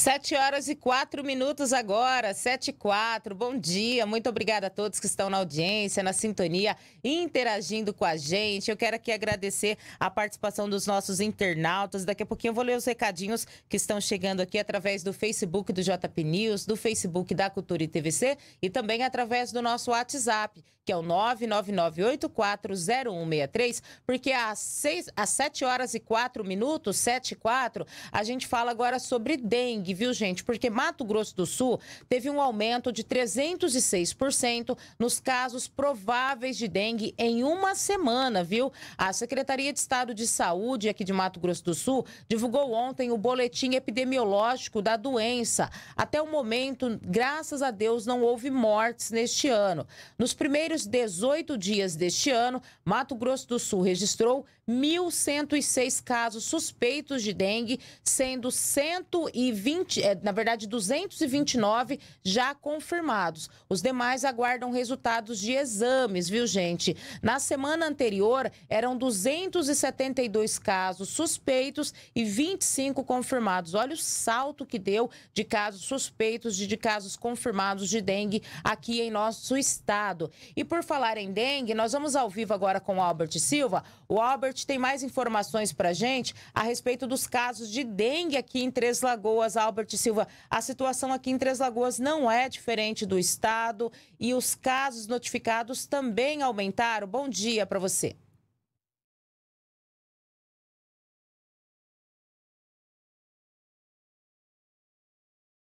Sete horas e quatro minutos agora, sete e quatro. Bom dia, muito obrigada a todos que estão na audiência, na sintonia, interagindo com a gente. Eu quero aqui agradecer a participação dos nossos internautas. Daqui a pouquinho eu vou ler os recadinhos que estão chegando aqui através do Facebook do JP News, do Facebook da Cultura e TVC e também através do nosso WhatsApp que é o 999840163, porque às, seis às 7 horas e 4 minutos, 7 e 4, a gente fala agora sobre dengue, viu, gente? Porque Mato Grosso do Sul teve um aumento de 306% nos casos prováveis de dengue em uma semana, viu? A Secretaria de Estado de Saúde aqui de Mato Grosso do Sul divulgou ontem o boletim epidemiológico da doença. Até o momento, graças a Deus, não houve mortes neste ano. Nos primeiros 18 dias deste ano, Mato Grosso do Sul registrou 1.106 casos suspeitos de dengue, sendo 120, é, na verdade 229 já confirmados. Os demais aguardam resultados de exames, viu, gente? Na semana anterior eram 272 casos suspeitos e 25 confirmados. Olha o salto que deu de casos suspeitos e de casos confirmados de dengue aqui em nosso estado. E por falar em dengue, nós vamos ao vivo agora com o Albert Silva. O Albert tem mais informações para gente a respeito dos casos de dengue aqui em Três Lagoas. Albert Silva, a situação aqui em Três Lagoas não é diferente do estado e os casos notificados também aumentaram. Bom dia para você.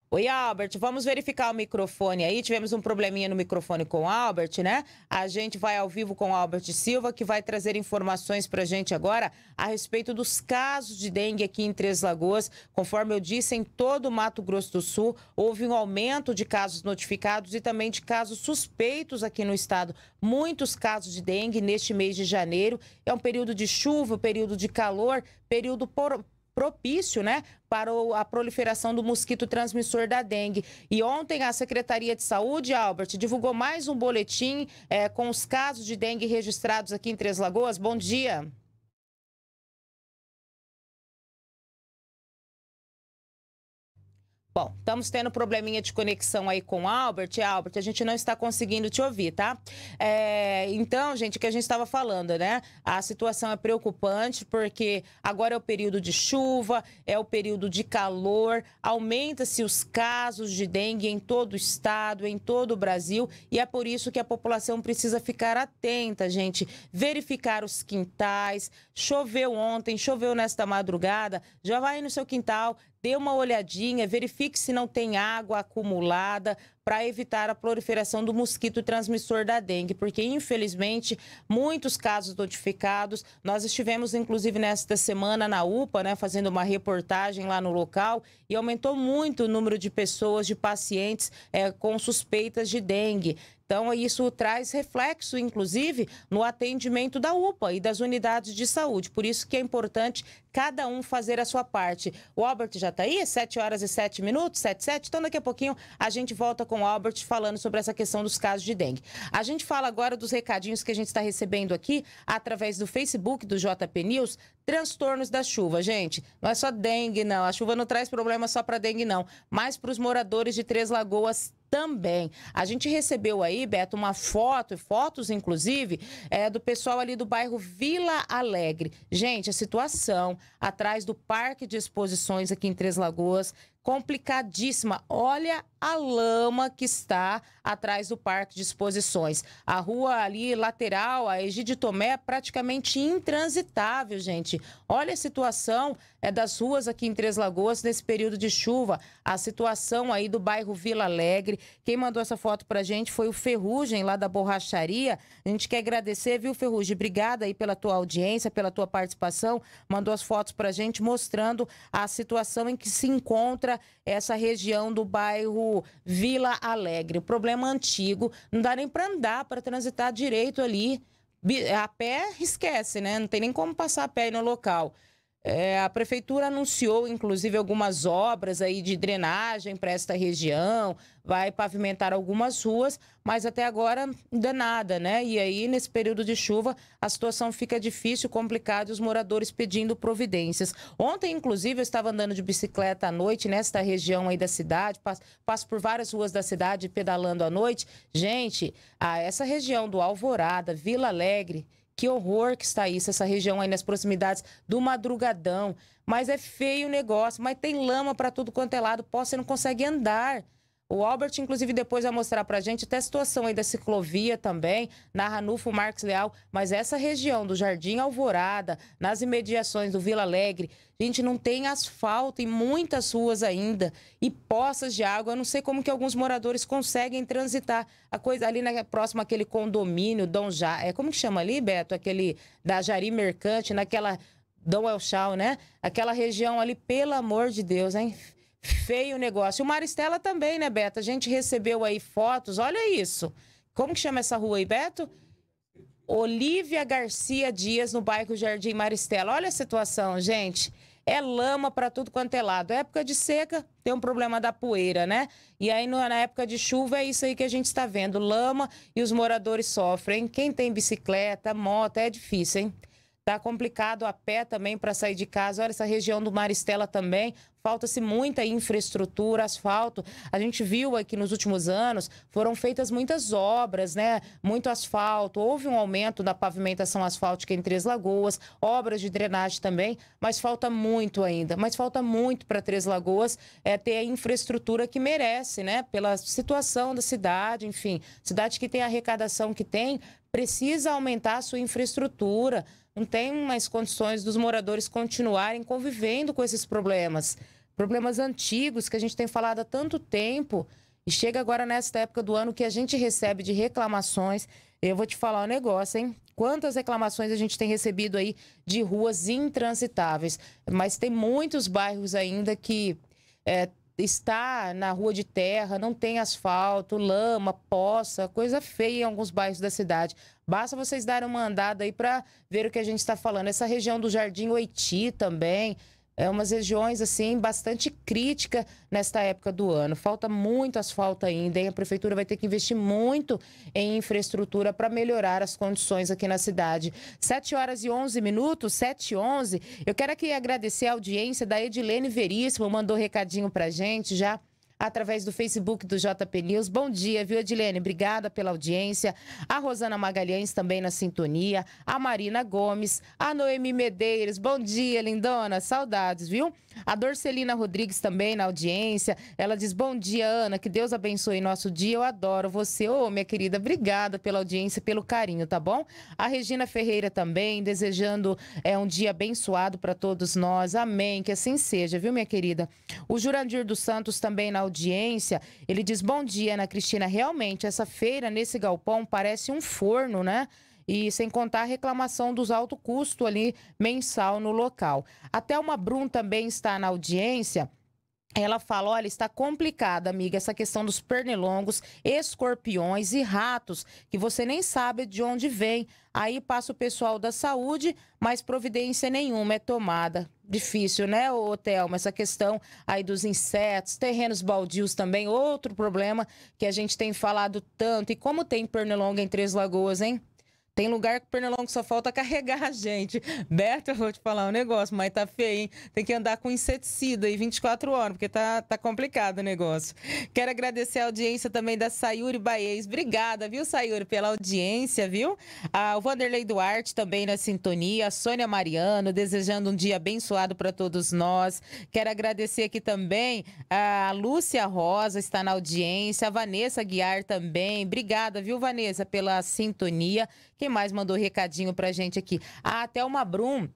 Oi, Albert, vamos verificar o microfone aí. Tivemos um probleminha no microfone com o Albert, né? A gente vai ao vivo com o Albert Silva, que vai trazer informações para a gente agora a respeito dos casos de dengue aqui em Três Lagoas. Conforme eu disse, em todo o Mato Grosso do Sul houve um aumento de casos notificados e também de casos suspeitos aqui no estado. Muitos casos de dengue neste mês de janeiro. É um período de chuva, período de calor, período por propício, né, para a proliferação do mosquito transmissor da dengue. E ontem a Secretaria de Saúde, Albert, divulgou mais um boletim é, com os casos de dengue registrados aqui em Três Lagoas. Bom dia. Bom, estamos tendo probleminha de conexão aí com o Albert. Albert, a gente não está conseguindo te ouvir, tá? É, então, gente, o que a gente estava falando, né? A situação é preocupante porque agora é o período de chuva, é o período de calor, aumenta-se os casos de dengue em todo o estado, em todo o Brasil, e é por isso que a população precisa ficar atenta, gente. Verificar os quintais. Choveu ontem, choveu nesta madrugada, já vai no seu quintal, dê uma olhadinha, verifique se não tem água acumulada para evitar a proliferação do mosquito transmissor da dengue, porque infelizmente muitos casos notificados. Nós estivemos inclusive nesta semana na UPA, né, fazendo uma reportagem lá no local e aumentou muito o número de pessoas, de pacientes é, com suspeitas de dengue. Então, isso traz reflexo, inclusive, no atendimento da UPA e das unidades de saúde. Por isso que é importante cada um fazer a sua parte. O Albert já está aí, 7 horas e 7 minutos, 7, 7. Então, daqui a pouquinho, a gente volta com o Albert falando sobre essa questão dos casos de dengue. A gente fala agora dos recadinhos que a gente está recebendo aqui através do Facebook do JP News transtornos da chuva. Gente, não é só dengue, não. A chuva não traz problema só para dengue, não. Mas para os moradores de Três Lagoas também. A gente recebeu aí, Beto, uma foto, fotos inclusive, é, do pessoal ali do bairro Vila Alegre. Gente, a situação atrás do Parque de Exposições aqui em Três Lagoas complicadíssima. Olha a lama que está atrás do parque de exposições. A rua ali lateral, a Egide Tomé, é praticamente intransitável, gente. Olha a situação é, das ruas aqui em Três Lagoas nesse período de chuva. A situação aí do bairro Vila Alegre. Quem mandou essa foto pra gente foi o Ferrugem, lá da Borracharia. A gente quer agradecer, viu, Ferrugem? Obrigada aí pela tua audiência, pela tua participação. Mandou as fotos pra gente mostrando a situação em que se encontra essa região do bairro Vila Alegre. O problema antigo, não dá nem para andar, para transitar direito ali. A pé, esquece, né? Não tem nem como passar a pé no local. É, a prefeitura anunciou, inclusive, algumas obras aí de drenagem para esta região, vai pavimentar algumas ruas, mas até agora ainda nada, né? E aí, nesse período de chuva, a situação fica difícil, complicada, e os moradores pedindo providências. Ontem, inclusive, eu estava andando de bicicleta à noite nesta região aí da cidade, passo, passo por várias ruas da cidade pedalando à noite. Gente, ah, essa região do Alvorada, Vila Alegre, que horror que está isso, essa região aí nas proximidades do Madrugadão. Mas é feio o negócio, mas tem lama para tudo quanto é lado. Pô, você não consegue andar. O Albert, inclusive, depois vai mostrar para a gente até a situação aí da ciclovia também, na Ranufo, Marques Leal, mas essa região do Jardim Alvorada, nas imediações do Vila Alegre, gente, não tem asfalto em muitas ruas ainda e poças de água. Eu não sei como que alguns moradores conseguem transitar. A coisa ali na próxima aquele condomínio, Dom Já, é como que chama ali, Beto, aquele da Jari Mercante, naquela Dom Elchal, né? Aquela região ali, pelo amor de Deus, hein? Feio o negócio. O Maristela também, né, Beto? A gente recebeu aí fotos, olha isso. Como que chama essa rua aí, Beto? Olivia Garcia Dias, no bairro Jardim Maristela. Olha a situação, gente. É lama para tudo quanto é lado. Época de seca, tem um problema da poeira, né? E aí, na época de chuva, é isso aí que a gente está vendo: lama e os moradores sofrem. Quem tem bicicleta, moto, é difícil, hein? Tá complicado a pé também para sair de casa. Olha, essa região do Maristela também, falta-se muita infraestrutura, asfalto. A gente viu aqui nos últimos anos, foram feitas muitas obras, né? Muito asfalto, houve um aumento da pavimentação asfáltica em Três Lagoas, obras de drenagem também, mas falta muito ainda. Mas falta muito para Três Lagoas é, ter a infraestrutura que merece, né? Pela situação da cidade, enfim. Cidade que tem a arrecadação que tem, precisa aumentar a sua infraestrutura, não tem mais condições dos moradores continuarem convivendo com esses problemas. Problemas antigos que a gente tem falado há tanto tempo e chega agora nesta época do ano que a gente recebe de reclamações. Eu vou te falar um negócio, hein? Quantas reclamações a gente tem recebido aí de ruas intransitáveis. Mas tem muitos bairros ainda que é, está na rua de terra, não tem asfalto, lama, poça, coisa feia em alguns bairros da cidade. Basta vocês darem uma andada aí para ver o que a gente está falando. Essa região do Jardim Oiti também, é, umas regiões assim bastante crítica nesta época do ano. Falta muito asfalto ainda, e a prefeitura vai ter que investir muito em infraestrutura para melhorar as condições aqui na cidade. 7 horas e 11 minutos, 7 h 11. Eu quero aqui agradecer a audiência da Edilene Veríssimo, mandou recadinho para gente já através do Facebook do JP News. Bom dia, viu, Adilene. Obrigada pela audiência. A Rosana Magalhães também na sintonia. A Marina Gomes. A Noemi Medeiros. Bom dia, lindona. Saudades, viu? A Dorcelina Rodrigues também na audiência. Ela diz: Bom dia, Ana. Que Deus abençoe nosso dia. Eu adoro você. Ô, oh, minha querida, obrigada pela audiência, pelo carinho, tá bom? A Regina Ferreira também, desejando é, um dia abençoado para todos nós. Amém. Que assim seja, viu, minha querida? O Jurandir dos Santos também na audiência. Ele diz: Bom dia, Ana Cristina. Realmente, essa feira nesse galpão parece um forno, né? e sem contar a reclamação dos alto custo ali mensal no local. Até uma Brum também está na audiência. Ela fala: olha, está complicada, amiga, essa questão dos pernilongos, escorpiões e ratos, que você nem sabe de onde vem. Aí passa o pessoal da saúde, mas providência nenhuma é tomada difícil, né, mas Essa questão aí dos insetos, terrenos baldios também, outro problema que a gente tem falado tanto. E como tem pernilonga em Três Lagoas, hein? Tem lugar que o pernilongo só falta carregar a gente. Beto, eu vou te falar um negócio, mas tá feio, hein? Tem que andar com inseticida aí 24 horas, porque tá, tá complicado o negócio. Quero agradecer a audiência também da Sayuri Baez. Obrigada, viu, Sayuri, pela audiência, viu? Ah, o Vanderlei Duarte também na sintonia, a Sônia Mariano, desejando um dia abençoado para todos nós. Quero agradecer aqui também a Lúcia Rosa, está na audiência, a Vanessa Guiar também. Obrigada, viu, Vanessa, pela sintonia. Quem mais mandou recadinho pra gente aqui? A ah, Thelma Brum.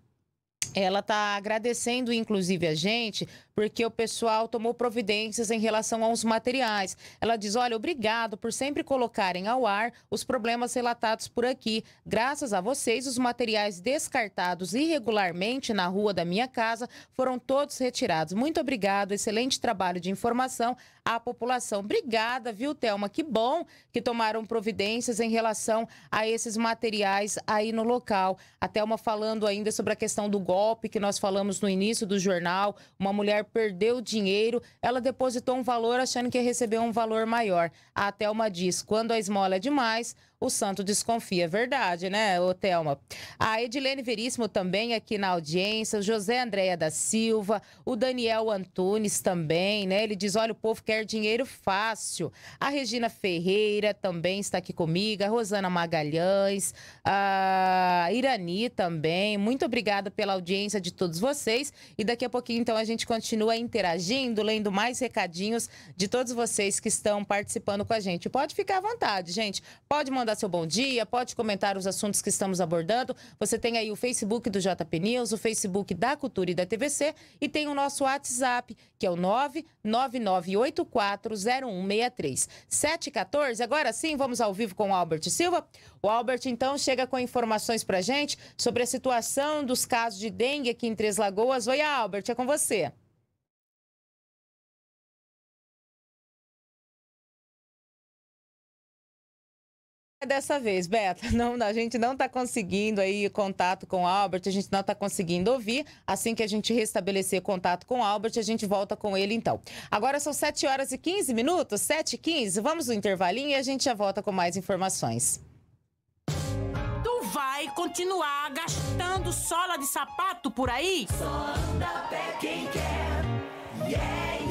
Ela tá agradecendo, inclusive, a gente, porque o pessoal tomou providências em relação aos materiais. Ela diz: olha, obrigado por sempre colocarem ao ar os problemas relatados por aqui. Graças a vocês, os materiais descartados irregularmente na rua da minha casa foram todos retirados. Muito obrigado, excelente trabalho de informação à população. Obrigada, viu, Thelma? Que bom que tomaram providências em relação a esses materiais aí no local. A Thelma falando ainda sobre a questão do golpe que nós falamos no início do jornal, uma mulher perdeu o dinheiro, ela depositou um valor achando que ia receber um valor maior. A Thelma diz: quando a esmola é demais, o santo desconfia. É verdade, né, ô Thelma? A Edilene Veríssimo também aqui na audiência, o José Andréia da Silva, o Daniel Antunes também, né? Ele diz: olha, o povo quer dinheiro fácil. A Regina Ferreira também está aqui comigo, a Rosana Magalhães, a Irani também. Muito obrigada pela audiência de todos vocês. E daqui a pouquinho, então, a gente continua interagindo, lendo mais recadinhos de todos vocês que estão participando com a gente. Pode ficar à vontade, gente. Pode mandar mandar seu bom dia, pode comentar os assuntos que estamos abordando. Você tem aí o Facebook do JP News, o Facebook da Cultura e da TVC e tem o nosso WhatsApp, que é o 999840163. 714, agora sim, vamos ao vivo com o Albert Silva. O Albert, então, chega com informações para gente sobre a situação dos casos de dengue aqui em Três Lagoas. Oi, Albert, é com você. É dessa vez, Beto, Não, a gente não está conseguindo aí contato com o Albert, a gente não está conseguindo ouvir. Assim que a gente restabelecer contato com o Albert, a gente volta com ele então. Agora são 7 horas e 15 minutos, 7 e 15. Vamos no intervalinho e a gente já volta com mais informações. Tu vai continuar gastando sola de sapato por aí? Só anda pé quem quer. Yeah.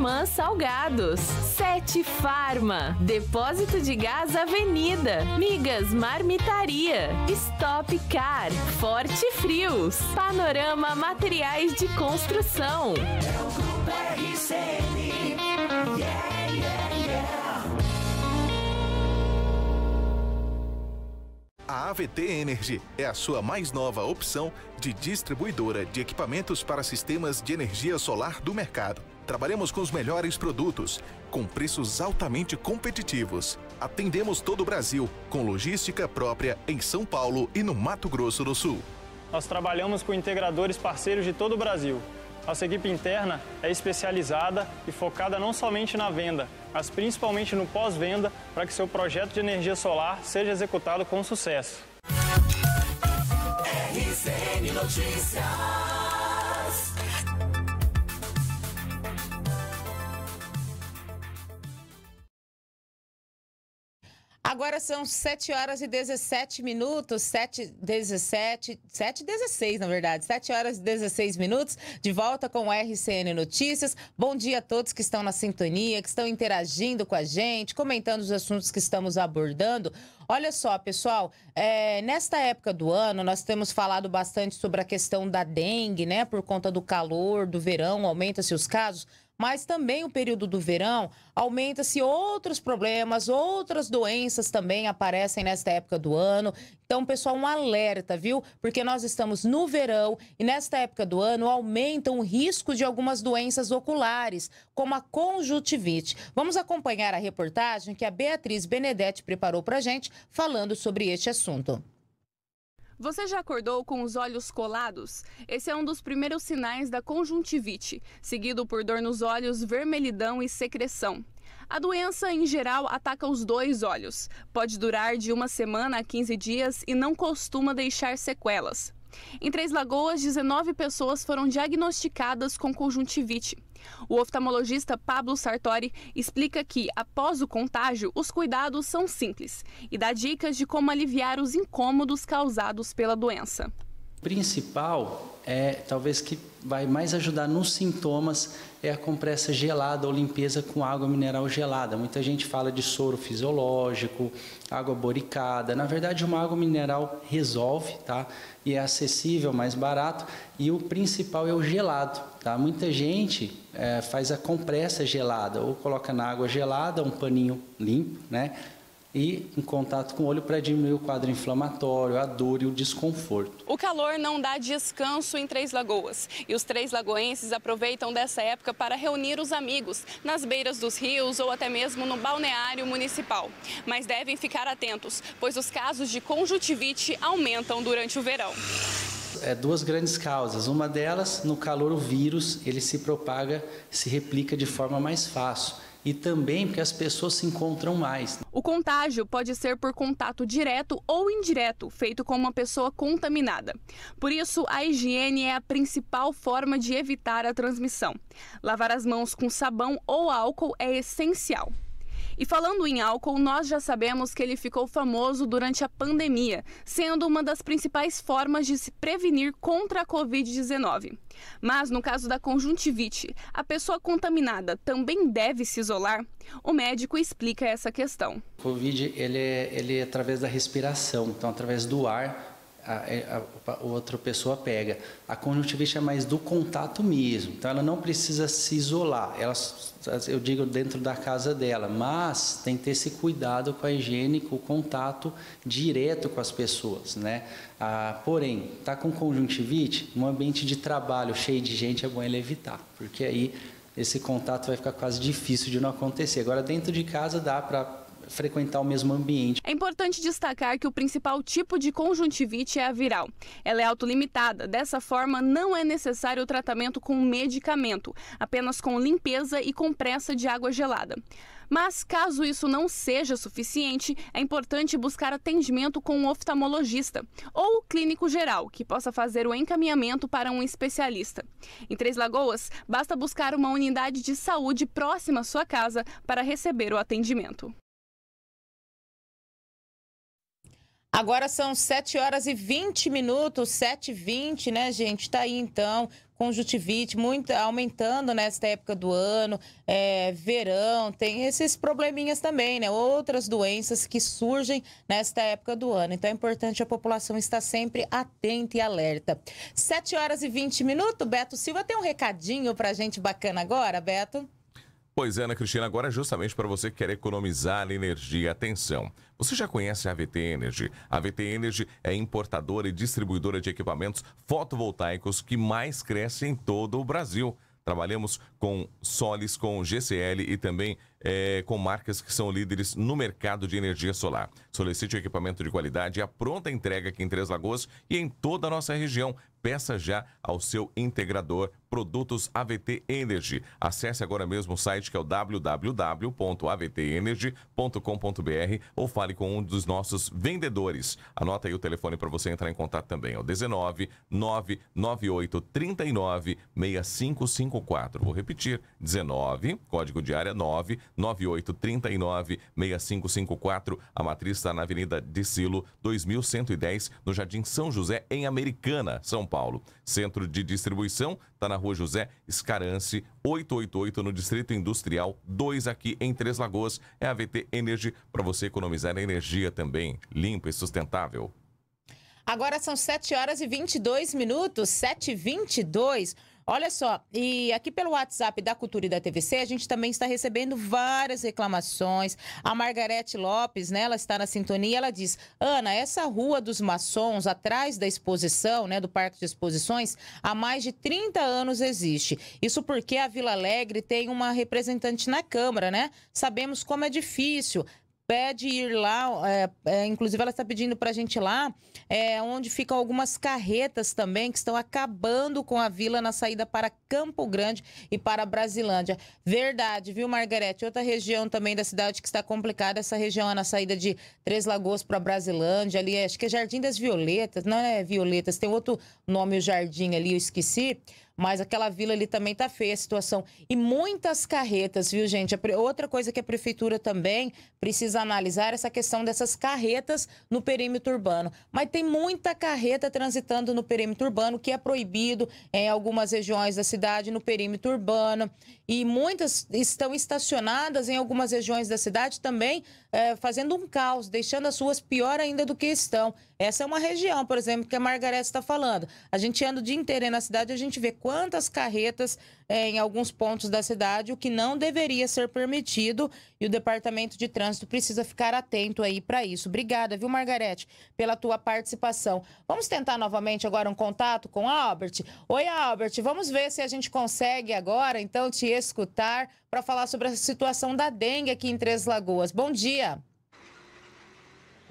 Irmãos Irmã Salgados, Sete Farma, Depósito de Gás Avenida, Migas Marmitaria, Stop Car, Forte Frios, Panorama Materiais de Construção. É o Grupo RCN. Yeah. A AVT Energy é a sua mais nova opção de distribuidora de equipamentos para sistemas de energia solar do mercado. Trabalhamos com os melhores produtos, com preços altamente competitivos. Atendemos todo o Brasil, com logística própria em São Paulo e no Mato Grosso do Sul. Nós trabalhamos com integradores parceiros de todo o Brasil. Nossa equipe interna é especializada e focada não somente na venda, mas principalmente no pós-venda para que seu projeto de energia solar seja executado com sucesso. RCN Notícias. Agora são 7 horas e 17 minutos, 7 17, 7 16, na verdade, 7 horas e 16 minutos, de volta com o RCN Notícias. Bom dia a todos que estão na sintonia, que estão interagindo com a gente, comentando os assuntos que estamos abordando. Olha só, pessoal, é, nesta época do ano, nós temos falado bastante sobre a questão da dengue, né? Por conta do calor, do verão, aumenta-se os casos mas também o período do verão aumenta-se outros problemas, outras doenças também aparecem nesta época do ano. Então, pessoal, um alerta, viu? Porque nós estamos no verão e nesta época do ano aumentam o risco de algumas doenças oculares, como a conjuntivite. Vamos acompanhar a reportagem que a Beatriz Benedetti preparou para gente falando sobre este assunto. Você já acordou com os olhos colados? Esse é um dos primeiros sinais da conjuntivite, seguido por dor nos olhos, vermelhidão e secreção. A doença, em geral, ataca os dois olhos. Pode durar de uma semana a 15 dias e não costuma deixar sequelas. Em Três Lagoas, 19 pessoas foram diagnosticadas com conjuntivite. O oftalmologista Pablo Sartori explica que, após o contágio, os cuidados são simples e dá dicas de como aliviar os incômodos causados pela doença. O principal é talvez que vai mais ajudar nos sintomas é a compressa gelada ou limpeza com água mineral gelada. Muita gente fala de soro fisiológico, água boricada. Na verdade, uma água mineral resolve, tá? e é acessível, mais barato. E o principal é o gelado. Tá? Muita gente é, faz a compressa gelada ou coloca na água gelada um paninho limpo, né? e em contato com o olho para diminuir o quadro inflamatório, a dor e o desconforto. O calor não dá descanso em Três Lagoas e os três lagoenses aproveitam dessa época para reunir os amigos nas beiras dos rios ou até mesmo no balneário municipal. Mas devem ficar atentos, pois os casos de conjuntivite aumentam durante o verão. É duas grandes causas. Uma delas, no calor o vírus ele se propaga, se replica de forma mais fácil e também porque as pessoas se encontram mais. O contágio pode ser por contato direto ou indireto, feito com uma pessoa contaminada. Por isso, a higiene é a principal forma de evitar a transmissão. Lavar as mãos com sabão ou álcool é essencial. E falando em álcool, nós já sabemos que ele ficou famoso durante a pandemia, sendo uma das principais formas de se prevenir contra a Covid-19. Mas no caso da conjuntivite, a pessoa contaminada também deve se isolar? O médico explica essa questão. O Covid, ele é, ele é através da respiração, então através do ar a, é, a, a, outra pessoa pega. A conjuntivite é mais do contato mesmo, então ela não precisa se isolar. Ela, eu digo dentro da casa dela, mas tem que ter esse cuidado com a higiene, com o contato direto com as pessoas, né? Ah, porém, tá com conjuntivite, um ambiente de trabalho cheio de gente é bom ele evitar, porque aí esse contato vai ficar quase difícil de não acontecer. Agora dentro de casa dá para frequentar o mesmo ambiente. É importante destacar que o principal tipo de conjuntivite é a viral. Ela é autolimitada, dessa forma não é necessário o tratamento com medicamento, apenas com limpeza e compressa de água gelada. Mas caso isso não seja suficiente, é importante buscar atendimento com um oftalmologista ou clínico geral, que possa fazer o encaminhamento para um especialista. Em Três Lagoas, basta buscar uma unidade de saúde próxima à sua casa para receber o atendimento. Agora são 7 horas e 20 minutos, 7 e 20, né, gente? Tá aí então, conjuntivite muito, aumentando nesta época do ano, é, verão, tem esses probleminhas também, né? Outras doenças que surgem nesta época do ano. Então é importante a população estar sempre atenta e alerta. 7 horas e 20 minutos, Beto Silva tem um recadinho pra gente bacana agora, Beto? Pois é, Ana Cristina, agora é justamente para você que quer economizar energia. Atenção, você já conhece a VT Energy. A VT Energy é importadora e distribuidora de equipamentos fotovoltaicos que mais cresce em todo o Brasil. Trabalhamos com Solis, com GCL e também é, com marcas que são líderes no mercado de energia solar. Solicite o equipamento de qualidade e a pronta entrega aqui em Três Lagoas e em toda a nossa região. Peça já ao seu integrador produtos AVT Energy. Acesse agora mesmo o site que é o www.avtenergy.com.br ou fale com um dos nossos vendedores. Anota aí o telefone para você entrar em contato também, é o 19 998 39 6554. Vou repetir, 19, código de área 9 98 39 6554. A matriz está na Avenida de Silo 2110, no Jardim São José, em Americana, São Paulo. Centro de distribuição está na rua José Escarance, 888, no Distrito Industrial 2, aqui em Três Lagoas. É a VT Energy para você economizar energia também, limpa e sustentável. Agora são 7 horas e 22 minutos, 7 h 22. Olha só, e aqui pelo WhatsApp da Cultura e da TVC, a gente também está recebendo várias reclamações. A Margarete Lopes, né, ela está na sintonia, ela diz: "Ana, essa rua dos maçons atrás da exposição, né, do Parque de Exposições, há mais de 30 anos existe. Isso porque a Vila Alegre tem uma representante na Câmara, né? Sabemos como é difícil pede ir lá, é, é, inclusive ela está pedindo para a gente ir lá, é, onde ficam algumas carretas também que estão acabando com a vila na saída para Campo Grande e para Brasilândia. Verdade, viu, Margarete? Outra região também da cidade que está complicada, essa região é na saída de Três Lagoas para Brasilândia, ali acho que é Jardim das Violetas, não é Violetas, tem outro nome o jardim ali, eu esqueci. Mas aquela vila ali também tá feia a situação. E muitas carretas, viu, gente? Outra coisa que a prefeitura também precisa analisar é essa questão dessas carretas no perímetro urbano. Mas tem muita carreta transitando no perímetro urbano, que é proibido em algumas regiões da cidade, no perímetro urbano e muitas estão estacionadas em algumas regiões da cidade também, eh, fazendo um caos, deixando as ruas pior ainda do que estão. Essa é uma região, por exemplo, que a Margareth está falando. A gente anda o dia inteiro na cidade, a gente vê quantas carretas é, em alguns pontos da cidade, o que não deveria ser permitido. E o Departamento de Trânsito precisa ficar atento aí para isso. Obrigada, viu, Margarete, pela tua participação. Vamos tentar novamente agora um contato com a Albert. Oi, Albert, vamos ver se a gente consegue agora, então, te escutar para falar sobre a situação da dengue aqui em Três Lagoas. Bom dia.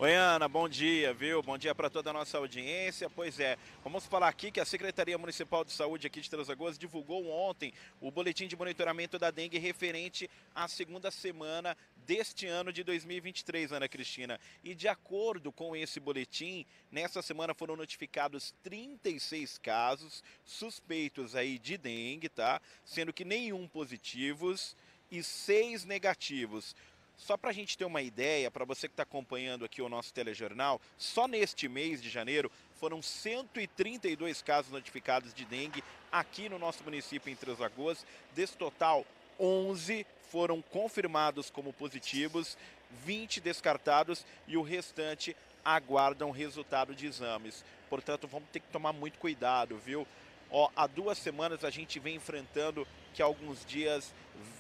Oi, Ana, bom dia, viu? Bom dia para toda a nossa audiência. Pois é, vamos falar aqui que a Secretaria Municipal de Saúde aqui de Três Lagoas divulgou ontem o boletim de monitoramento da dengue referente à segunda semana deste ano de 2023, Ana Cristina. E de acordo com esse boletim, nessa semana foram notificados 36 casos suspeitos aí de dengue, tá? Sendo que nenhum positivos e seis negativos. Só para a gente ter uma ideia, para você que está acompanhando aqui o nosso telejornal, só neste mês de janeiro foram 132 casos notificados de dengue aqui no nosso município em Três Lagoas. Desse total, 11 foram confirmados como positivos, 20 descartados e o restante aguardam resultado de exames. Portanto, vamos ter que tomar muito cuidado, viu? Ó, há duas semanas a gente vem enfrentando que alguns dias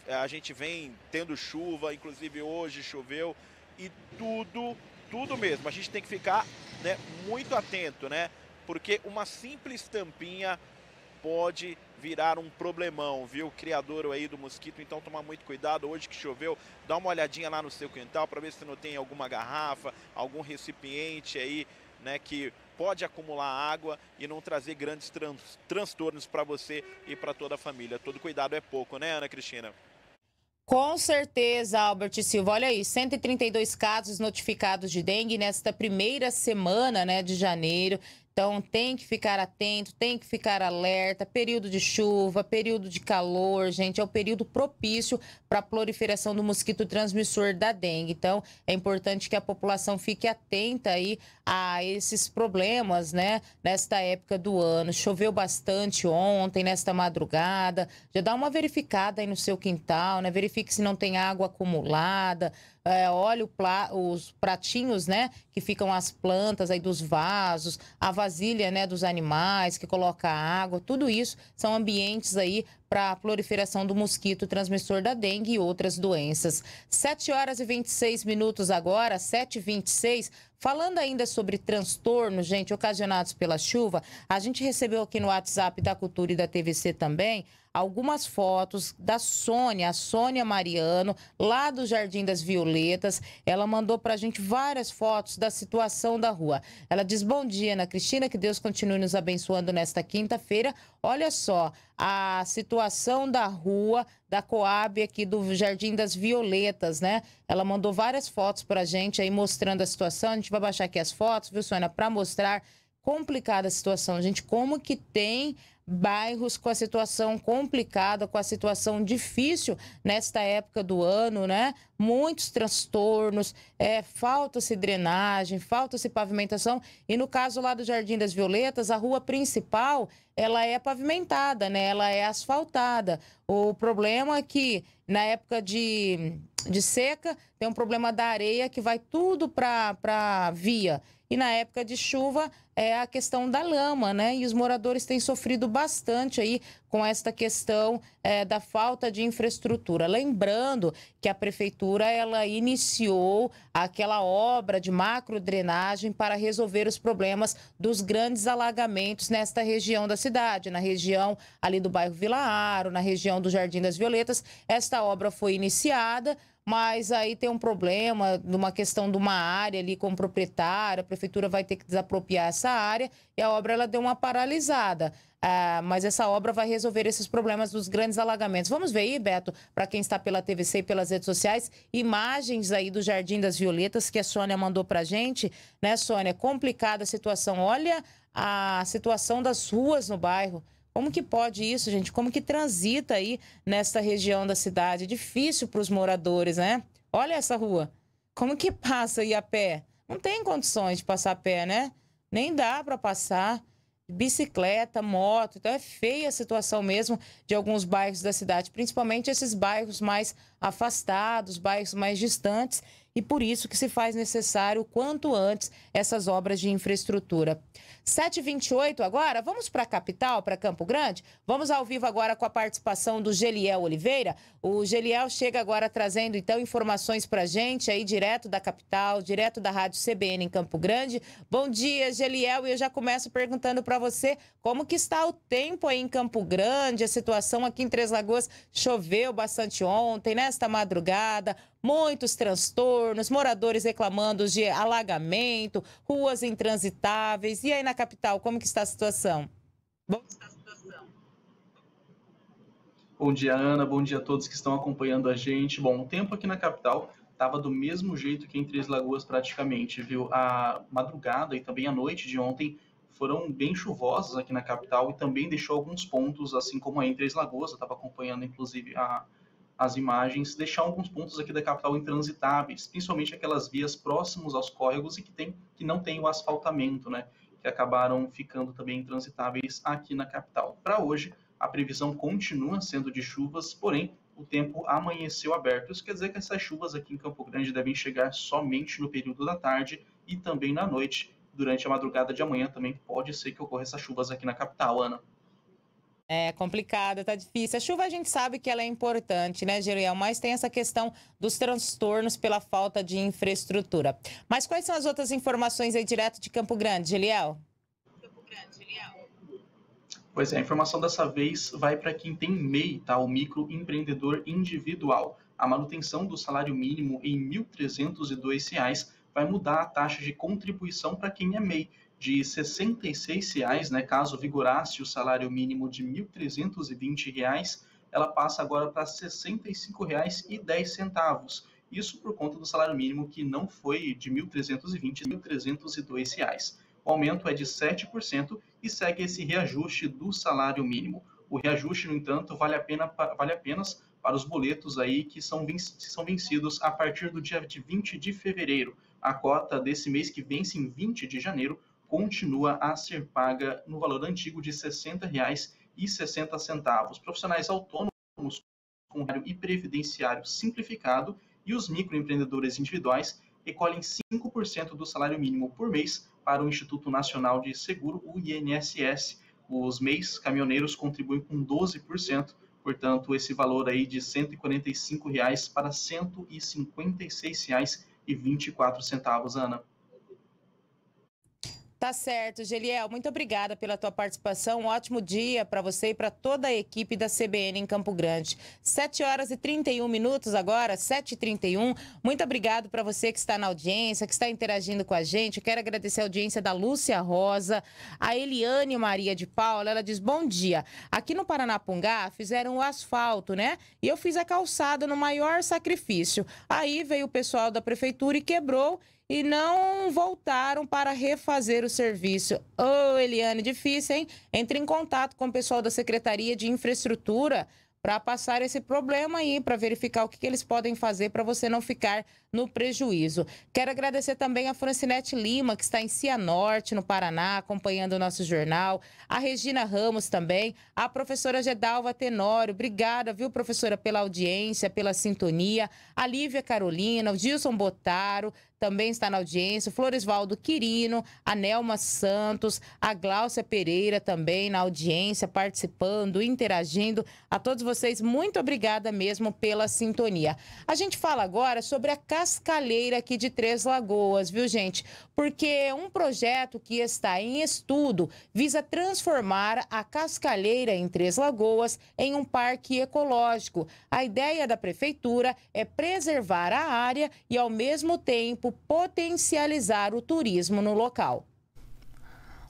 é, a gente vem tendo chuva, inclusive hoje choveu, e tudo, tudo mesmo. A gente tem que ficar né, muito atento, né? Porque uma simples tampinha pode virar um problemão, viu? Criador aí do mosquito, então tomar muito cuidado. Hoje que choveu, dá uma olhadinha lá no seu quintal para ver se não tem alguma garrafa, algum recipiente aí, né? Que pode acumular água e não trazer grandes transtornos para você e para toda a família. Todo cuidado é pouco, né, Ana Cristina? Com certeza, Albert Silva. Olha aí, 132 casos notificados de dengue nesta primeira semana né, de janeiro. Então tem que ficar atento, tem que ficar alerta. Período de chuva, período de calor, gente, é o período propício para a proliferação do mosquito transmissor da dengue. Então é importante que a população fique atenta aí a esses problemas, né? Nesta época do ano, choveu bastante ontem, nesta madrugada. Já dá uma verificada aí no seu quintal, né? Verifique se não tem água acumulada é, olha pla, os pratinhos, né? Que ficam as plantas aí dos vasos, a vasilha, né? Dos animais que coloca água, tudo isso são ambientes aí para a proliferação do mosquito transmissor da dengue e outras doenças. 7 horas e 26 minutos agora, 7h26. Falando ainda sobre transtornos, gente, ocasionados pela chuva, a gente recebeu aqui no WhatsApp da Cultura e da TVC também algumas fotos da Sônia, a Sônia Mariano, lá do Jardim das Violetas. Ela mandou para a gente várias fotos da situação da rua. Ela diz: Bom dia, Ana Cristina, que Deus continue nos abençoando nesta quinta-feira. Olha só, a situação da rua da Coab aqui do Jardim das Violetas, né? Ela mandou várias fotos para a gente aí mostrando a situação. A gente vai baixar aqui as fotos, viu, Sônia, para mostrar complicada a situação, gente. Como que tem bairros com a situação complicada, com a situação difícil nesta época do ano, né? Muitos transtornos, é, falta-se drenagem, falta-se pavimentação. E no caso lá do Jardim das Violetas, a rua principal, ela é pavimentada, né? Ela é asfaltada. O problema é que na época de, de seca, tem um problema da areia que vai tudo para a via. E na época de chuva é a questão da lama, né? E os moradores têm sofrido bastante aí com esta questão é, da falta de infraestrutura. Lembrando que a prefeitura ela iniciou aquela obra de macro drenagem para resolver os problemas dos grandes alagamentos nesta região da cidade, na região ali do bairro Vila Aro, na região do Jardim das Violetas. Esta obra foi iniciada, mas aí tem um problema de uma questão de uma área ali o proprietário a prefeitura vai ter que desapropriar essa área e a obra ela deu uma paralisada. Ah, mas essa obra vai resolver esses problemas dos grandes alagamentos. Vamos ver aí, Beto, para quem está pela TVC e pelas redes sociais, imagens aí do Jardim das Violetas que a Sônia mandou para gente, né, Sônia? Complicada a situação. Olha a situação das ruas no bairro. Como que pode isso, gente? Como que transita aí nesta região da cidade? É difícil para os moradores, né? Olha essa rua. Como que passa aí a pé? Não tem condições de passar a pé, né? Nem dá para passar bicicleta, moto. Então é feia a situação mesmo de alguns bairros da cidade, principalmente esses bairros mais afastados, bairros mais distantes, e por isso que se faz necessário quanto antes essas obras de infraestrutura. 7h28 agora, vamos para a capital, para Campo Grande? Vamos ao vivo agora com a participação do Geliel Oliveira. O Geliel chega agora trazendo então informações para a gente aí direto da capital, direto da Rádio CBN em Campo Grande. Bom dia, Geliel, e eu já começo perguntando para você como que está o tempo aí em Campo Grande, a situação aqui em Três Lagoas, choveu bastante ontem, nesta madrugada, muitos transtornos, moradores reclamando de alagamento, ruas intransitáveis. E aí na capital, como que está a situação? Bom... Bom dia, Ana. Bom dia a todos que estão acompanhando a gente. Bom, o tempo aqui na capital estava do mesmo jeito que em Três Lagoas praticamente, viu? A madrugada e também a noite de ontem foram bem chuvosas aqui na capital e também deixou alguns pontos, assim como aí em Três Lagoas. Eu estava acompanhando, inclusive, a, as imagens, deixar alguns pontos aqui da capital intransitáveis, principalmente aquelas vias próximas aos córregos e que, tem, que não tem o asfaltamento, né, que acabaram ficando também intransitáveis aqui na capital. Para hoje, a previsão continua sendo de chuvas, porém o tempo amanheceu aberto. Isso quer dizer que essas chuvas aqui em Campo Grande devem chegar somente no período da tarde e também na noite. Durante a madrugada de amanhã também pode ser que ocorra essas chuvas aqui na capital, Ana. É complicada, tá difícil. A chuva a gente sabe que ela é importante, né, Geriel? Mas tem essa questão dos transtornos pela falta de infraestrutura. Mas quais são as outras informações aí direto de Campo Grande, Geriel? Campo Grande, Geriel. Pois é, a informação dessa vez vai para quem tem MEI, tá? O microempreendedor individual. A manutenção do salário mínimo em R$ 1.302 vai mudar a taxa de contribuição para quem é MEI de R$ 66,00, né, caso vigorasse o salário mínimo de R$ 1.320, ela passa agora para R$ 65,10. Isso por conta do salário mínimo que não foi de R$ 1.320,00. R$ 1.302. O aumento é de 7% e segue esse reajuste do salário mínimo. O reajuste, no entanto, vale, a pena, vale apenas para os boletos aí que são, vencidos a partir do dia de 20 de fevereiro. A cota desse mês que vence em 20 de janeiro continua a ser paga no valor antigo de R$ 60,60. Profissionais autônomos com horário e previdenciário simplificado e os microempreendedores individuais recolhem 5% do salário mínimo por mês para o Instituto Nacional de Seguro, o INSS. Os mês caminhoneiros contribuem com 12%, portanto, esse valor aí de R$ 145,00 reais para R$ 156,24, Ana. Tá certo, Geliel. Muito obrigada pela tua participação. Um ótimo dia para você e para toda a equipe da CBN em Campo Grande. 7 horas e 31 minutos agora, 7h31. Muito obrigado para você que está na audiência, que está interagindo com a gente. Eu quero agradecer a audiência da Lúcia Rosa, a Eliane Maria de Paula. Ela diz: Bom dia. Aqui no Paranapungá fizeram o asfalto, né? E eu fiz a calçada no maior sacrifício. Aí veio o pessoal da prefeitura e quebrou e não voltaram para refazer o serviço. Ô, oh, Eliane, difícil, hein? Entre em contato com o pessoal da Secretaria de Infraestrutura para passar esse problema aí, para verificar o que, que eles podem fazer para você não ficar no prejuízo. Quero agradecer também a Francinete Lima, que está em Cianorte, no Paraná, acompanhando o nosso jornal, a Regina Ramos também, a professora Gedalva Tenório, obrigada, viu, professora, pela audiência, pela sintonia, a Lívia Carolina, o Gilson Botaro, também está na audiência, Floresvaldo Quirino, a Nelma Santos, a Gláucia Pereira também na audiência, participando, interagindo. A todos vocês, muito obrigada mesmo pela sintonia. A gente fala agora sobre a cascalheira aqui de Três Lagoas, viu, gente? Porque um projeto que está em estudo visa transformar a cascalheira em Três Lagoas em um parque ecológico. A ideia da prefeitura é preservar a área e, ao mesmo tempo, potencializar o turismo no local.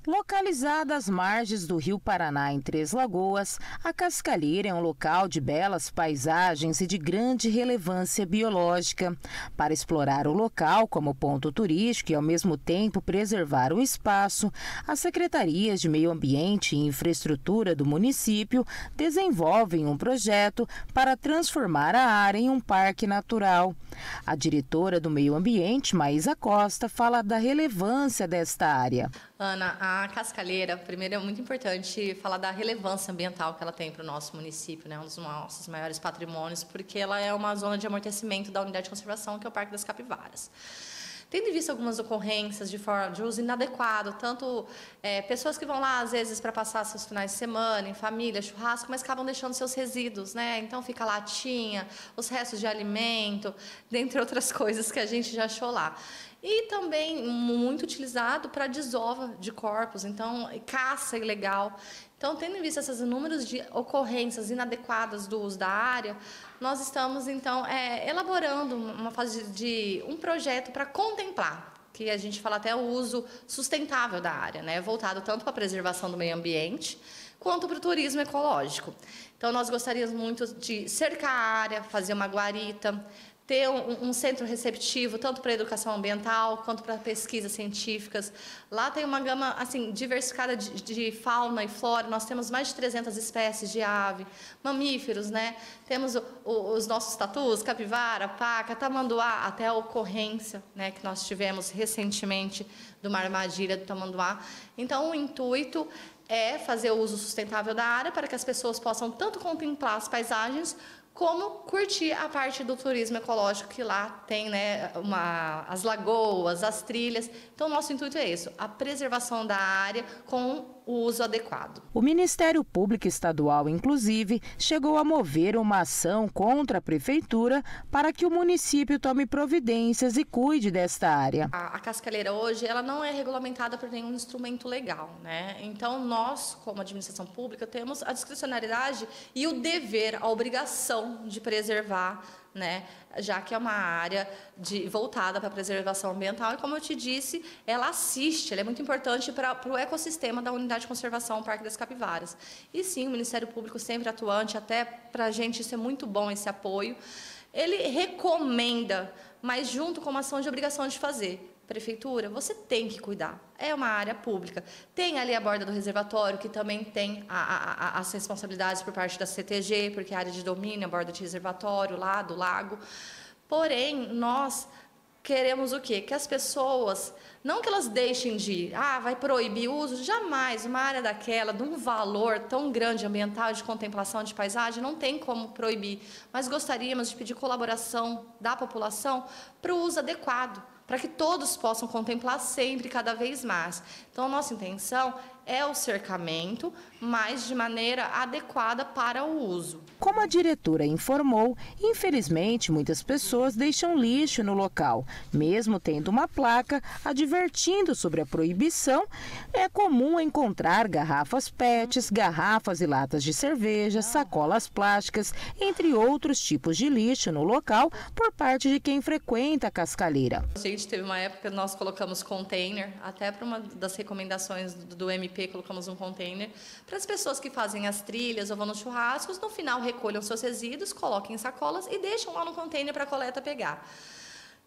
Localizada às margens do Rio Paraná, em Três Lagoas, a Cascalheira é um local de belas paisagens e de grande relevância biológica. Para explorar o local como ponto turístico e, ao mesmo tempo, preservar o espaço, as Secretarias de Meio Ambiente e Infraestrutura do município desenvolvem um projeto para transformar a área em um parque natural. A diretora do Meio Ambiente, Maísa Costa, fala da relevância desta área. Ana, a cascalheira, primeiro é muito importante falar da relevância ambiental que ela tem para o nosso município, né? um dos nossos maiores patrimônios, porque ela é uma zona de amortecimento da unidade de conservação, que é o Parque das Capivaras. Tendo visto algumas ocorrências de, forma, de uso inadequado, tanto é, pessoas que vão lá, às vezes, para passar seus finais de semana, em família, churrasco, mas acabam deixando seus resíduos, né? Então fica latinha, os restos de alimento, dentre outras coisas que a gente já achou lá. E também muito utilizado para desova de corpos, então caça ilegal. Então, tendo em vista esses números de ocorrências inadequadas do uso da área, nós estamos, então, é, elaborando uma fase de, de um projeto para contemplar que a gente fala até o uso sustentável da área, né? voltado tanto para a preservação do meio ambiente quanto para o turismo ecológico. Então, nós gostaríamos muito de cercar a área, fazer uma guarita, ter um, um centro receptivo, tanto para educação ambiental quanto para pesquisas científicas. Lá tem uma gama assim diversificada de, de, fauna e flora, nós temos mais de 300 espécies de ave, mamíferos, né? temos o, o, os nossos tatus, capivara, paca, tamanduá, até a ocorrência né, que nós tivemos recentemente de uma armadilha do tamanduá. Então, o intuito é fazer o uso sustentável da área para que as pessoas possam tanto contemplar as paisagens como curtir a parte do turismo ecológico que lá tem, né, uma, as lagoas, as trilhas. Então, nosso intuito é isso, a preservação da área com o uso adequado. O Ministério Público Estadual, inclusive, chegou a mover uma ação contra a Prefeitura para que o município tome providências e cuide desta área. A, a cascalheira hoje ela não é regulamentada por nenhum instrumento legal. Né? Então, nós, como administração pública, temos a discricionariedade e o dever, a obrigação de preservar né? Já que é uma área de, voltada para a preservação ambiental e, como eu te disse, ela assiste, ela é muito importante para, o ecossistema da unidade de conservação Parque das Capivaras. E sim, o Ministério Público sempre atuante, até para a gente isso é muito bom, esse apoio. Ele recomenda, mas junto com uma ação de obrigação de fazer prefeitura, você tem que cuidar. É uma área pública. Tem ali a borda do reservatório, que também tem a, a, a, as responsabilidades por parte da CTG, porque é área de domínio, a borda de reservatório, lá do lago. Porém, nós queremos o quê? Que as pessoas, não que elas deixem de ir, ah, vai proibir o uso, jamais, uma área daquela, de um valor tão grande ambiental, de contemplação, de paisagem, não tem como proibir, mas gostaríamos de pedir colaboração da população para o uso adequado para que todos possam contemplar sempre, cada vez mais. Então, a nossa intenção é o cercamento, mas de maneira adequada para o uso. Como a diretora informou, infelizmente muitas pessoas deixam lixo no local. Mesmo tendo uma placa advertindo sobre a proibição, é comum encontrar garrafas PETs, garrafas e latas de cerveja, sacolas plásticas, entre outros tipos de lixo no local por parte de quem frequenta a cascaleira. A gente teve uma época nós colocamos container, até para uma das recomendações do MP colocamos um container, para as pessoas que fazem as trilhas ou vão nos churrascos, no final recolham seus resíduos, coloquem em sacolas e deixam lá no container para a coleta pegar.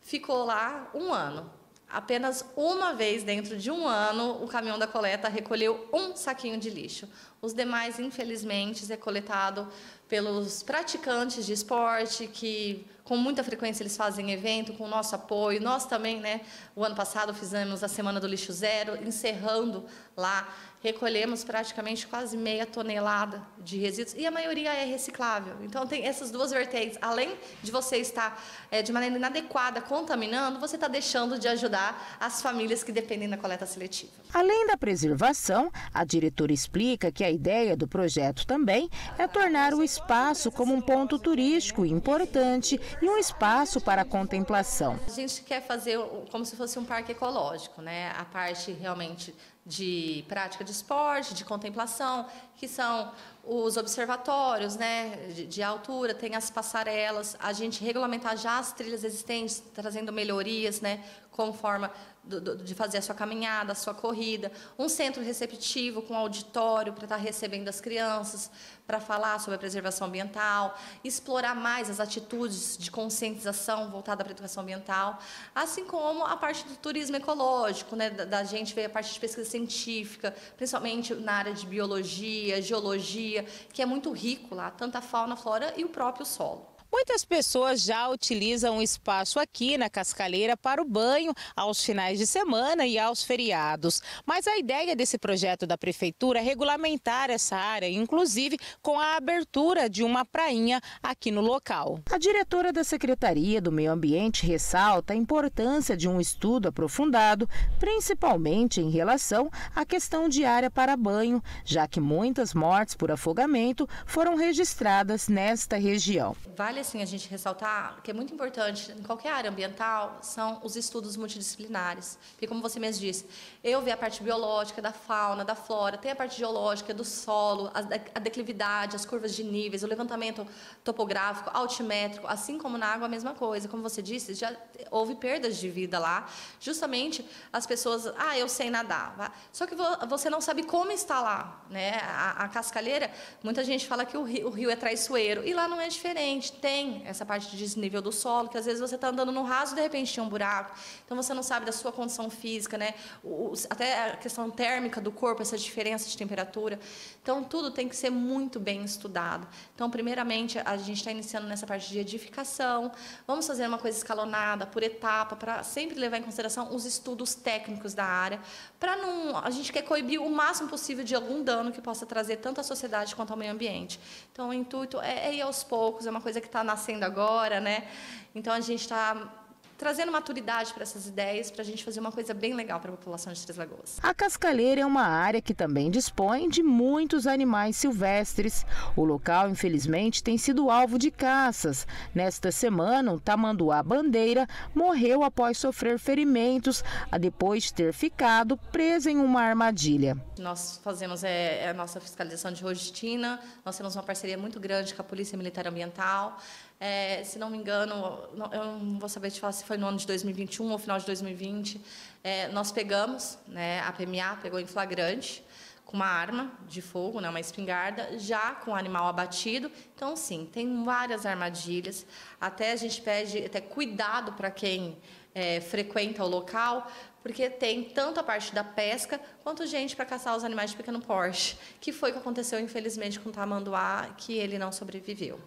Ficou lá um ano. Apenas uma vez dentro de um ano, o caminhão da coleta recolheu um saquinho de lixo. Os demais, infelizmente, é coletado pelos praticantes de esporte, que com muita frequência eles fazem evento com o nosso apoio. Nós também, né? O ano passado fizemos a Semana do Lixo Zero, encerrando lá. Recolhemos praticamente quase meia tonelada de resíduos e a maioria é reciclável. Então, tem essas duas vertentes. Além de você estar é, de maneira inadequada contaminando, você está deixando de ajudar as famílias que dependem da coleta seletiva. Além da preservação, a diretora explica que a ideia do projeto também é tornar o espaço como um ponto turístico importante e um espaço para a contemplação. A gente quer fazer como se fosse um parque ecológico, né? A parte realmente de prática de esporte, de contemplação, que são os observatórios né, de, de, altura, tem as passarelas, a gente regulamentar já as trilhas existentes, trazendo melhorias, né, com forma do, do, de fazer a sua caminhada, a sua corrida, um centro receptivo com auditório para estar tá recebendo as crianças, para falar sobre a preservação ambiental, explorar mais as atitudes de conscientização voltada para a educação ambiental, assim como a parte do turismo ecológico, né, da, da gente ver a parte de pesquisa científica, principalmente na área de biologia, geologia, que é muito rico lá, tanto a fauna, a flora e o próprio solo. Muitas pessoas já utilizam o espaço aqui na Cascaleira para o banho aos finais de semana e aos feriados. Mas a ideia desse projeto da Prefeitura é regulamentar essa área, inclusive com a abertura de uma prainha aqui no local. A diretora da Secretaria do Meio Ambiente ressalta a importância de um estudo aprofundado, principalmente em relação à questão de área para banho, já que muitas mortes por afogamento foram registradas nesta região. Vale assim a gente ressaltar que é muito importante em qualquer área ambiental são os estudos multidisciplinares. Porque como você mesmo disse, eu vi a parte biológica da fauna, da flora, tem a parte geológica do solo, a, declividade, as curvas de níveis, o levantamento topográfico, altimétrico, assim como na água a mesma coisa. Como você disse, já houve perdas de vida lá, justamente as pessoas, ah, eu sei nadar, só que você não sabe como está lá, né? A, a cascalheira, muita gente fala que o rio, o rio é traiçoeiro e lá não é diferente. Tem tem essa parte de desnível do solo, que às vezes você está andando no raso e de repente tinha um buraco. Então você não sabe da sua condição física, né? O, até a questão térmica do corpo, essa diferença de temperatura. Então tudo tem que ser muito bem estudado. Então, primeiramente, a gente está iniciando nessa parte de edificação. Vamos fazer uma coisa escalonada, por etapa, para sempre levar em consideração os estudos técnicos da área, para não. A gente quer coibir o máximo possível de algum dano que possa trazer tanto à sociedade quanto ao meio ambiente. Então, o intuito é, é ir aos poucos, é uma coisa que está nascendo agora, né? Então a gente está trazendo maturidade para essas ideias, para a gente fazer uma coisa bem legal para a população de Três Lagoas. A Cascalheira é uma área que também dispõe de muitos animais silvestres. O local, infelizmente, tem sido alvo de caças. Nesta semana, um tamanduá bandeira morreu após sofrer ferimentos, a depois de ter ficado preso em uma armadilha. Nós fazemos é, é a nossa fiscalização de rotina, nós temos uma parceria muito grande com a Polícia Militar Ambiental, é, se não me engano, eu não vou saber te falar se foi no ano de 2021 ou final de 2020, é, nós pegamos, né, a PMA pegou em flagrante, com uma arma de fogo, né, uma espingarda, já com o animal abatido. Então, sim, tem várias armadilhas. Até a gente pede até cuidado para quem é, frequenta o local, porque tem tanto a parte da pesca quanto gente para caçar os animais de pequeno porte, que foi o que aconteceu, infelizmente, com o tamanduá, que ele não sobreviveu.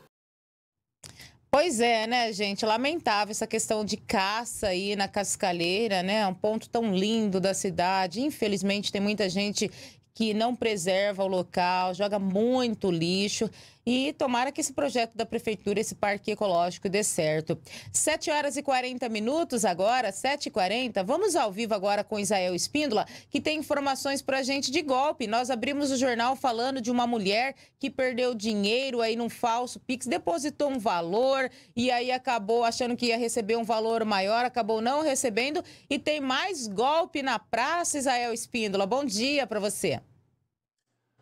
Pois é, né, gente? Lamentável essa questão de caça aí na Cascalheira, né? Um ponto tão lindo da cidade. Infelizmente, tem muita gente que não preserva o local, joga muito lixo. E tomara que esse projeto da prefeitura, esse parque ecológico, dê certo. 7 horas e 40 minutos agora, 7h40. Vamos ao vivo agora com Isael Espíndola, que tem informações para a gente de golpe. Nós abrimos o jornal falando de uma mulher que perdeu dinheiro aí num falso Pix, depositou um valor e aí acabou achando que ia receber um valor maior, acabou não recebendo. E tem mais golpe na praça, Isael Espíndola. Bom dia para você.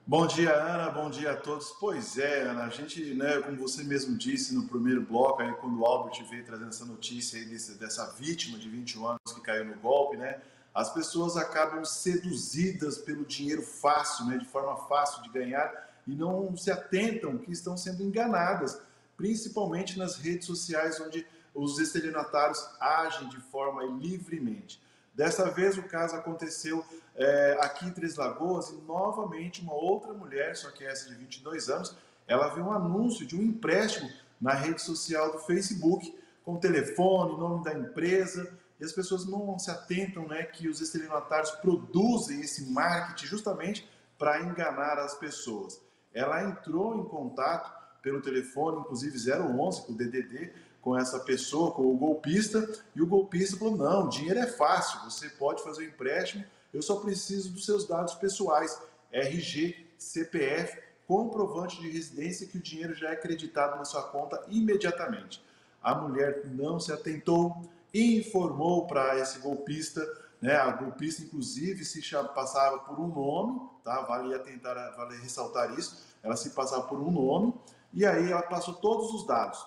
Bom dia, Ana. Bom dia a todos. Pois é, Ana, a gente, né, como você mesmo disse no primeiro bloco, aí, quando o Albert veio trazendo essa notícia aí desse, dessa vítima de 21 anos que caiu no golpe, né, as pessoas acabam seduzidas pelo dinheiro fácil, né, de forma fácil de ganhar e não se atentam que estão sendo enganadas, principalmente nas redes sociais onde os estelionatários agem de forma livremente. Dessa vez o caso aconteceu é, aqui em Três Lagoas, e novamente uma outra mulher, só que é essa de 22 anos, ela viu um anúncio de um empréstimo na rede social do Facebook, com telefone, nome da empresa, e as pessoas não se atentam né, que os estelionatários produzem esse marketing justamente para enganar as pessoas. Ela entrou em contato pelo telefone, inclusive 011, com o DDD, com essa pessoa, com o golpista, e o golpista falou: não, dinheiro é fácil, você pode fazer o um empréstimo eu só preciso dos seus dados pessoais, RG, CPF, comprovante de residência que o dinheiro já é acreditado na sua conta imediatamente. A mulher não se atentou, informou para esse golpista, né? A golpista inclusive se passava por um nome, tá? Vale tentar, vale ressaltar isso. Ela se passava por um nome e aí ela passou todos os dados.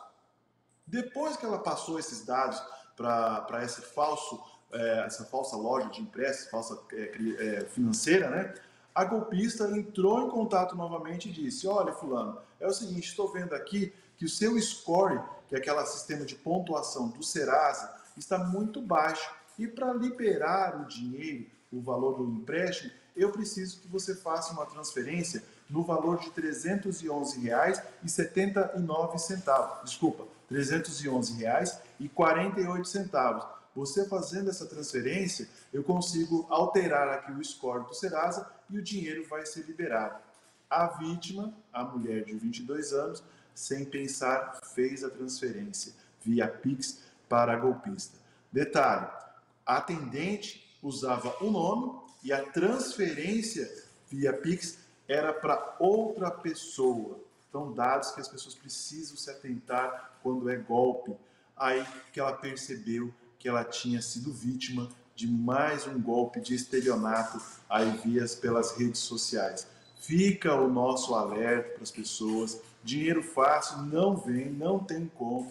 Depois que ela passou esses dados para esse falso é, essa falsa loja de empréstimos, falsa é, é, financeira, né? A golpista entrou em contato novamente e disse: Olha, Fulano, é o seguinte, estou vendo aqui que o seu score, que é aquele sistema de pontuação do Serasa, está muito baixo. E para liberar o dinheiro, o valor do empréstimo, eu preciso que você faça uma transferência no valor de R$ 311,79. Desculpa, R$ 311,48 você fazendo essa transferência, eu consigo alterar aqui o score do Serasa e o dinheiro vai ser liberado. A vítima, a mulher de 22 anos, sem pensar, fez a transferência via Pix para a golpista. Detalhe: a atendente usava o nome e a transferência via Pix era para outra pessoa. Então, dados que as pessoas precisam se atentar quando é golpe. Aí que ela percebeu que ela tinha sido vítima de mais um golpe de estelionato aí vias pelas redes sociais. Fica o nosso alerta para as pessoas. Dinheiro fácil não vem, não tem como.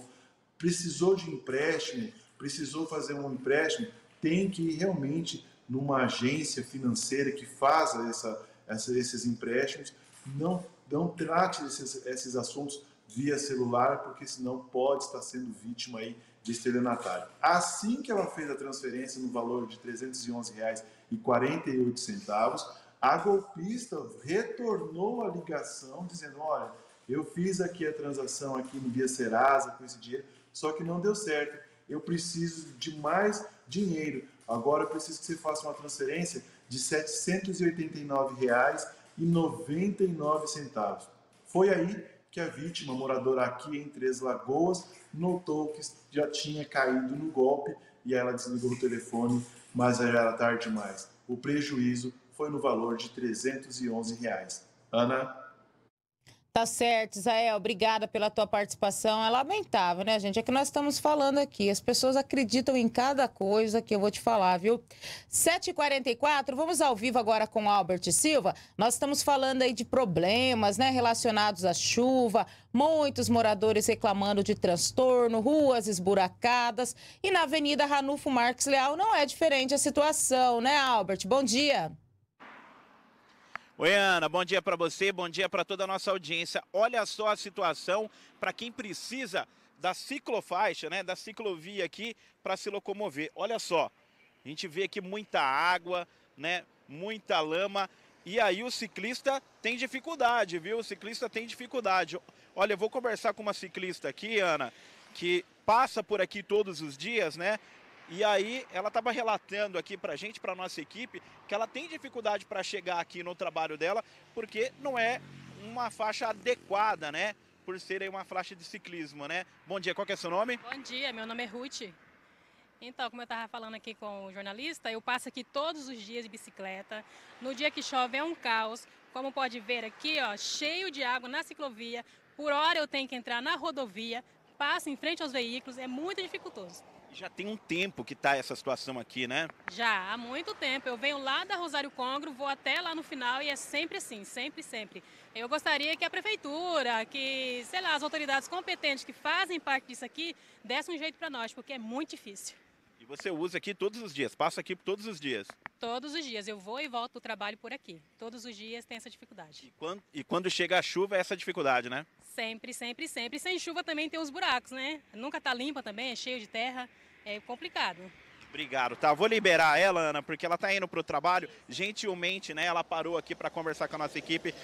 Precisou de empréstimo, precisou fazer um empréstimo, tem que ir realmente numa agência financeira que faça essa, essa, esses empréstimos. Não, não trate esses, esses assuntos via celular, porque senão pode estar sendo vítima aí de estelionatário. Assim que ela fez a transferência no valor de R$ 311,48, a golpista retornou a ligação dizendo: "Olha, eu fiz aqui a transação aqui no Via Serasa com esse dinheiro, só que não deu certo. Eu preciso de mais dinheiro. Agora eu preciso que você faça uma transferência de R$ 789,99". Foi aí que a vítima, moradora aqui em Três Lagoas, notou que já tinha caído no golpe e ela desligou o telefone, mas já era tarde demais. O prejuízo foi no valor de 311 reais. Ana? Tá certo, Isael. Obrigada pela tua participação. É lamentável, né, gente? É que nós estamos falando aqui. As pessoas acreditam em cada coisa que eu vou te falar, viu? 7h44, vamos ao vivo agora com Albert Silva. Nós estamos falando aí de problemas, né, relacionados à chuva, muitos moradores reclamando de transtorno, ruas esburacadas. E na Avenida Ranulfo Marques Leal não é diferente a situação, né, Albert? Bom dia. Oi, Ana, bom dia para você, bom dia para toda a nossa audiência. Olha só a situação para quem precisa da ciclofaixa, né, da ciclovia aqui para se locomover. Olha só, a gente vê aqui muita água, né, muita lama e aí o ciclista tem dificuldade, viu? O ciclista tem dificuldade. Olha, eu vou conversar com uma ciclista aqui, Ana, que passa por aqui todos os dias, né? E aí ela estava relatando aqui para a gente, para nossa equipe, que ela tem dificuldade para chegar aqui no trabalho dela, porque não é uma faixa adequada, né? Por ser aí uma faixa de ciclismo, né? Bom dia, qual que é seu nome? Bom dia, meu nome é Ruth. Então, como eu estava falando aqui com o jornalista, eu passo aqui todos os dias de bicicleta. No dia que chove é um caos. Como pode ver aqui, ó, cheio de água na ciclovia. Por hora eu tenho que entrar na rodovia, passo em frente aos veículos, é muito dificultoso. Já tem um tempo que está essa situação aqui, né? Já, há muito tempo. Eu venho lá da Rosário Congro, vou até lá no final e é sempre assim, sempre, sempre. Eu gostaria que a prefeitura, que, sei lá, as autoridades competentes que fazem parte disso aqui, dessem um jeito para nós, porque é muito difícil. E você usa aqui todos os dias, passa aqui todos os dias? Todos os dias, eu vou e volto do trabalho por aqui. Todos os dias tem essa dificuldade. E quando, e quando chega a chuva, é essa dificuldade, né? Sempre, sempre, sempre. sem chuva também tem os buracos, né? Nunca tá limpa também, é cheio de terra é complicado. Obrigado, tá? Vou liberar ela, Ana, porque ela tá indo pro trabalho. Gentilmente, né? Ela parou aqui para conversar com a nossa equipe.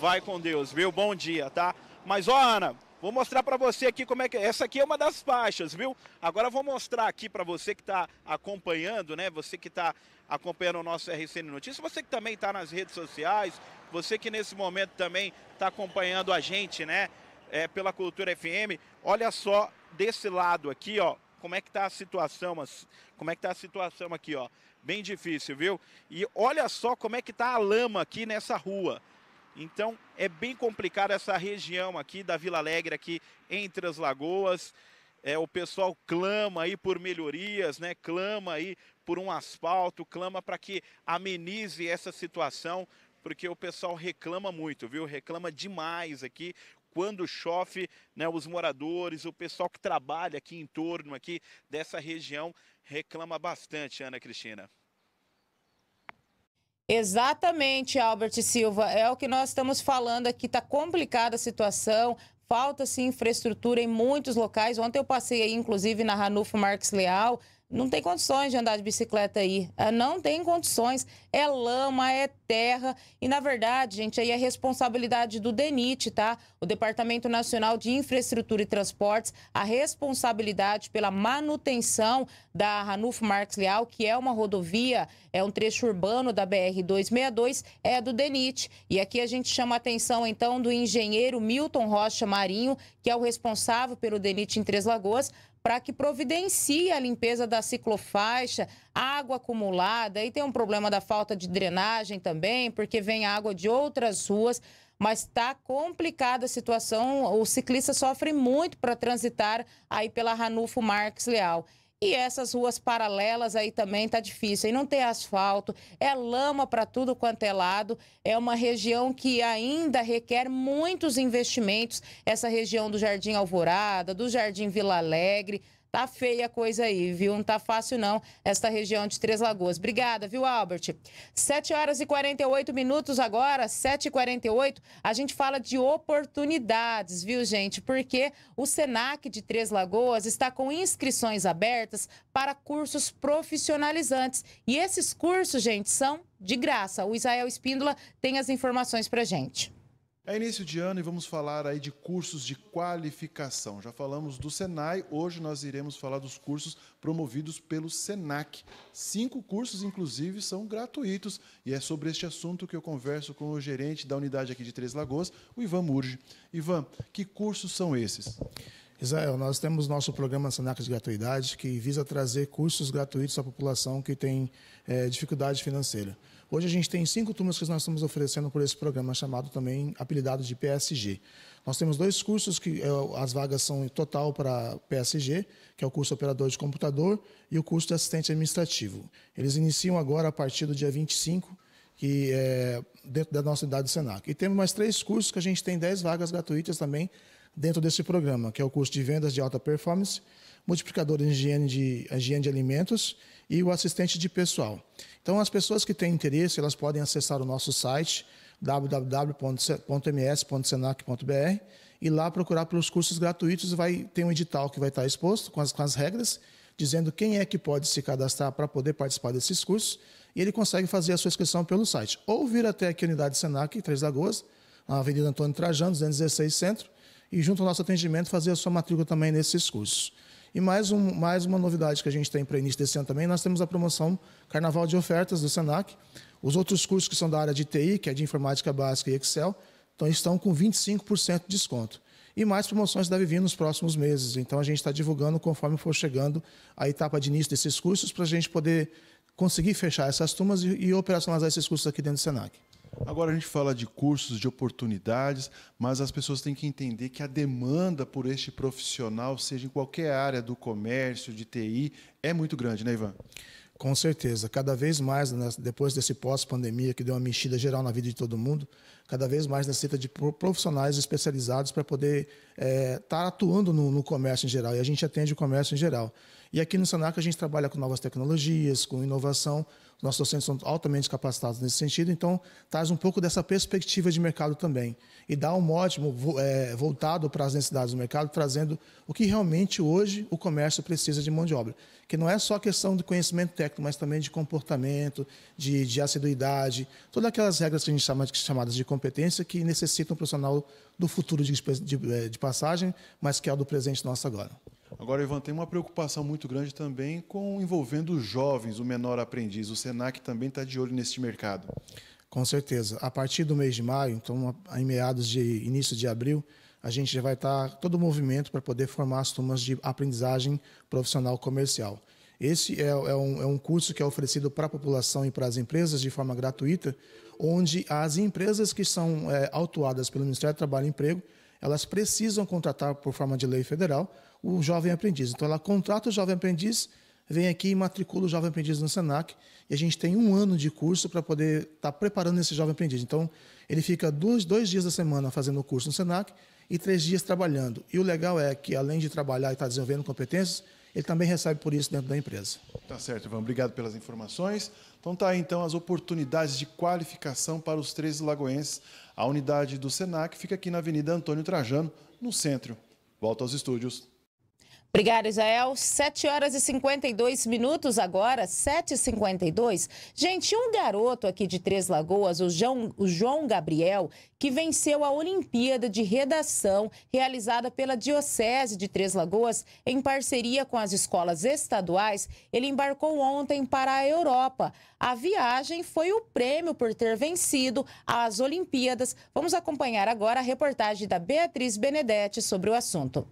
Vai com Deus, viu? Bom dia, tá? Mas ó, Ana, vou mostrar para você aqui como é que é. essa aqui é uma das faixas, viu? Agora vou mostrar aqui para você que tá acompanhando, né? Você que tá acompanhando o nosso RCN Notícias, você que também tá nas redes sociais, você que nesse momento também tá acompanhando a gente, né? É, pela Cultura FM. Olha só desse lado aqui, ó como é que tá a situação, como é que tá a situação aqui, ó. Bem difícil, viu? E olha só como é que tá a lama aqui nessa rua. Então, é bem complicado essa região aqui da Vila Alegre aqui entre as lagoas. É, o pessoal clama aí por melhorias, né? Clama aí por um asfalto, clama para que amenize essa situação, porque o pessoal reclama muito, viu? Reclama demais aqui quando chove, né, os moradores, o pessoal que trabalha aqui em torno aqui dessa região reclama bastante, Ana Cristina. Exatamente, Albert Silva. É o que nós estamos falando aqui. Está complicada a situação. Falta-se infraestrutura em muitos locais. Ontem eu passei aí, inclusive, na Ranulfo Marques Leal não tem condições de andar de bicicleta aí. É, não tem condições. É lama, é terra. E, na verdade, gente, aí é responsabilidade do DENIT, tá? O Departamento Nacional de Infraestrutura e Transportes, a responsabilidade pela manutenção da Ranulfo Marques Leal, que é uma rodovia, é um trecho urbano da BR-262, é do DENIT. E aqui a gente chama a atenção, então, do engenheiro Milton Rocha Marinho, que é o responsável pelo DENIT em Três Lagoas, para que providencie a limpeza da ciclofaixa, água acumulada. e tem um problema da falta de drenagem também, porque vem água de outras ruas, mas está complicada a situação. O ciclista sofre muito para transitar aí pela Ranulfo Marques Leal. E essas ruas paralelas aí também tá difícil. E não tem asfalto, é lama para tudo quanto é lado. É uma região que ainda requer muitos investimentos. Essa região do Jardim Alvorada, do Jardim Vila Alegre, Tá feia a coisa aí, viu? Não tá fácil não, esta região de Três Lagoas. Obrigada, viu, Albert? 7 horas e 48 minutos agora, 7 e 48 a gente fala de oportunidades, viu, gente? Porque o SENAC de Três Lagoas está com inscrições abertas para cursos profissionalizantes. E esses cursos, gente, são de graça. O Israel Espíndola tem as informações pra gente. É início de ano e vamos falar aí de cursos de qualificação. Já falamos do Senai, hoje nós iremos falar dos cursos promovidos pelo Senac. Cinco cursos, inclusive, são gratuitos e é sobre este assunto que eu converso com o gerente da unidade aqui de Três Lagoas, o Ivan Murge. Ivan, que cursos são esses? Israel, nós temos nosso programa Senac de Gratuidade, que visa trazer cursos gratuitos à população que tem é, dificuldade financeira. Hoje a gente tem cinco turmas que nós estamos oferecendo por esse programa chamado também apelidado de PSG. Nós temos dois cursos que é, as vagas são total para PSG, que é o curso operador de computador e o curso de assistente administrativo. Eles iniciam agora a partir do dia 25 que é dentro da nossa unidade do Senac. E temos mais três cursos que a gente tem 10 vagas gratuitas também dentro desse programa, que é o curso de vendas de alta performance, multiplicador em higiene de, higiene de alimentos e o assistente de pessoal. Então, as pessoas que têm interesse, elas podem acessar o nosso site www.ms.senac.br e lá procurar pelos cursos gratuitos. Vai ter um edital que vai estar exposto com as, com as regras, dizendo quem é que pode se cadastrar para poder participar desses cursos. E ele consegue fazer a sua inscrição pelo site. Ou vir até aqui a unidade Senac, Três Lagoas, na Avenida Antônio Trajano, 216 Centro, e junto ao nosso atendimento fazer a sua matrícula também nesses cursos. E mais, um, mais uma novidade que a gente tem para início desse ano também, nós temos a promoção Carnaval de Ofertas do Senac. Os outros cursos que são da área de TI, que é de Informática Básica e Excel, então estão com 25% de desconto. E mais promoções devem vir nos próximos meses. Então a gente está divulgando conforme for chegando a etapa de início desses cursos para a gente poder conseguir fechar essas turmas e, e operacionalizar esses cursos aqui dentro do Senac. Agora a gente fala de cursos, de oportunidades, mas as pessoas têm que entender que a demanda por este profissional, seja em qualquer área do comércio, de TI, é muito grande, né, Ivan? Com certeza. Cada vez mais, né, depois desse pós-pandemia, que deu uma mexida geral na vida de todo mundo, cada vez mais necessita de profissionais especializados para poder estar é, tá atuando no, no, comércio em geral. E a gente atende o comércio em geral. E aqui no Senac a gente trabalha com novas tecnologias, com inovação, nossos docentes são altamente capacitados nesse sentido, então traz um pouco dessa perspectiva de mercado também. E dá um ótimo é, voltado para as necessidades do mercado, trazendo o que realmente hoje o comércio precisa de mão de obra. Que não é só questão de conhecimento técnico, mas também de comportamento, de, de assiduidade, todas aquelas regras que a gente chama de, chamadas de competência que necessitam um profissional do futuro de, de, de passagem, mas que é o do presente nosso agora. Agora, Ivan, tem uma preocupação muito grande também com envolvendo os jovens, o menor aprendiz. O Senac também está de olho neste mercado. Com certeza. A partir do mês de maio, então em meados de início de abril, a gente já vai estar tá todo o movimento para poder formar as turmas de aprendizagem profissional comercial. Esse é, é, um, é, um, curso que é oferecido para a população e para as empresas de forma gratuita, onde as empresas que são é, autuadas pelo Ministério do Trabalho e Emprego, elas precisam contratar por forma de lei federal o jovem aprendiz. Então ela contrata o jovem aprendiz, vem aqui e matricula o jovem aprendiz no SENAC e a gente tem um ano de curso para poder estar tá preparando esse jovem aprendiz. Então ele fica dois, dois dias da semana fazendo o curso no SENAC e três dias trabalhando. E o legal é que além de trabalhar e estar tá desenvolvendo competências, ele também recebe por isso dentro da empresa. Tá certo, Ivan. Obrigado pelas informações. Então tá aí, então as oportunidades de qualificação para os três lagoenses. A unidade do SENAC fica aqui na Avenida Antônio Trajano, no centro. Volto aos estúdios. Obrigada, Israel. 7 horas e 52 minutos agora, 7h52. Gente, um garoto aqui de Três Lagoas, o João, o João Gabriel, que venceu a Olimpíada de Redação realizada pela Diocese de Três Lagoas em parceria com as escolas estaduais, ele embarcou ontem para a Europa. A viagem foi o prêmio por ter vencido as Olimpíadas. Vamos acompanhar agora a reportagem da Beatriz Benedetti sobre o assunto.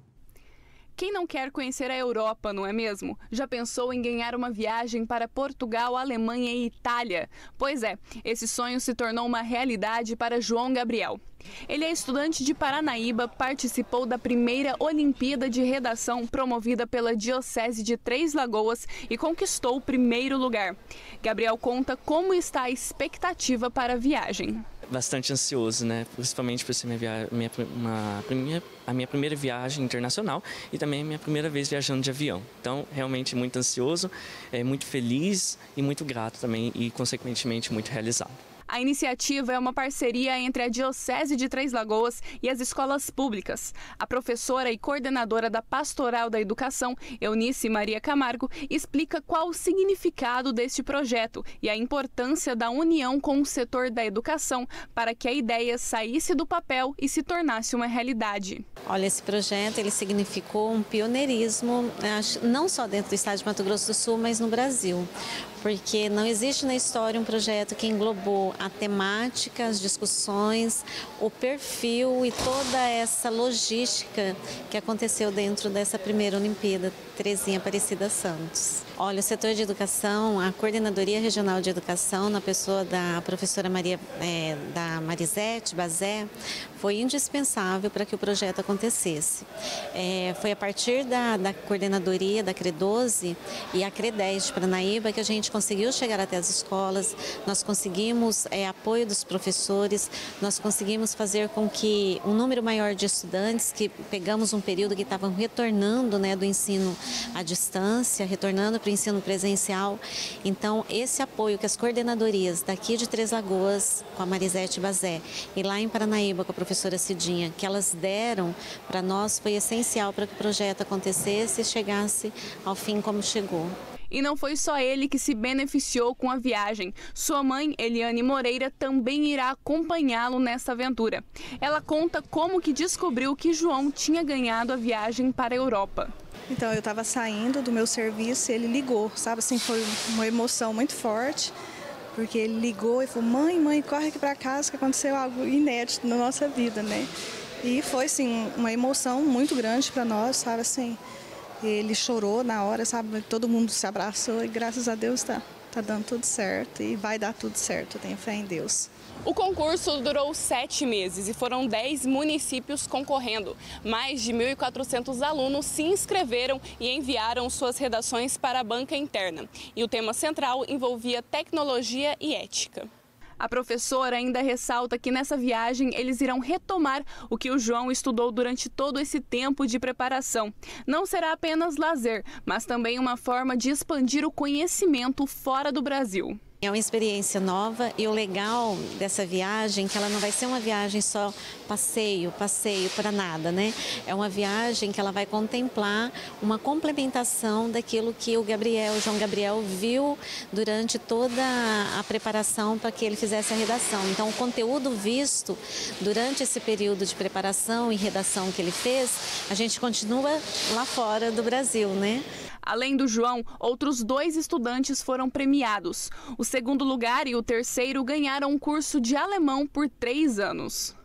Quem não quer conhecer a Europa, não é mesmo? Já pensou em ganhar uma viagem para Portugal, Alemanha e Itália? Pois é, esse sonho se tornou uma realidade para João Gabriel. Ele é estudante de Paranaíba, participou da primeira Olimpíada de Redação promovida pela Diocese de Três Lagoas e conquistou o primeiro lugar. Gabriel conta como está a expectativa para a viagem bastante ansioso, né? Principalmente por ser minha, via... minha, uma... minha, a minha primeira viagem internacional e também a minha primeira vez viajando de avião. Então, realmente muito ansioso, é, muito feliz e muito grato também e, consequentemente, muito realizado. A iniciativa é uma parceria entre a Diocese de Três Lagoas e as escolas públicas. A professora e coordenadora da Pastoral da Educação, Eunice Maria Camargo, explica qual o significado deste projeto e a importância da união com o setor da educação para que a ideia saísse do papel e se tornasse uma realidade. Olha, esse projeto ele significou um pioneirismo, né, não só dentro do estado de Mato Grosso do Sul, mas no Brasil, porque não existe na história um projeto que englobou a temática, as discussões, o perfil e toda essa logística que aconteceu dentro dessa primeira Olimpíada, Terezinha Aparecida Santos. Olha, o setor de educação, a Coordenadoria Regional de Educação, na pessoa da professora Maria é, da Marisete Bazé, foi indispensável para que o projeto acontecesse. É, foi a partir da, da coordenadoria da CRE12 e a CRE10 de Pranaíba que a gente conseguiu chegar até as escolas, nós conseguimos é, apoio dos professores, nós conseguimos fazer com que um número maior de estudantes que pegamos um período que estavam retornando né, do ensino à distância, retornando para o ensino presencial. Então, esse apoio que as coordenadorias daqui de Três Lagoas, com a Marisete Bazé, e lá em Paranaíba, com a professora Cidinha, que elas deram para nós, foi essencial para que o projeto acontecesse e chegasse ao fim como chegou. E não foi só ele que se beneficiou com a viagem. Sua mãe, Eliane Moreira, também irá acompanhá-lo nessa aventura. Ela conta como que descobriu que João tinha ganhado a viagem para a Europa. Então, eu estava saindo do meu serviço e ele ligou, sabe? Assim, foi uma emoção muito forte, porque ele ligou e falou: mãe, mãe, corre aqui para casa que aconteceu algo inédito na nossa vida, né? E foi, assim, uma emoção muito grande para nós, sabe? Assim, ele chorou na hora, sabe? Todo mundo se abraçou e graças a Deus tá, tá dando tudo certo e vai dar tudo certo, tenho fé em Deus. O concurso durou sete meses e foram dez municípios concorrendo. Mais de 1.400 alunos se inscreveram e enviaram suas redações para a banca interna. E o tema central envolvia tecnologia e ética. A professora ainda ressalta que nessa viagem eles irão retomar o que o João estudou durante todo esse tempo de preparação. Não será apenas lazer, mas também uma forma de expandir o conhecimento fora do Brasil. É uma experiência nova e o legal dessa viagem é que ela não vai ser uma viagem só passeio, passeio para nada, né? É uma viagem que ela vai contemplar uma complementação daquilo que o Gabriel, o João Gabriel viu durante toda a preparação para que ele fizesse a redação. Então, o conteúdo visto durante esse período de preparação e redação que ele fez, a gente continua lá fora do Brasil, né? Além do João, outros dois estudantes foram premiados. O segundo lugar e o terceiro ganharam um curso de alemão por três anos.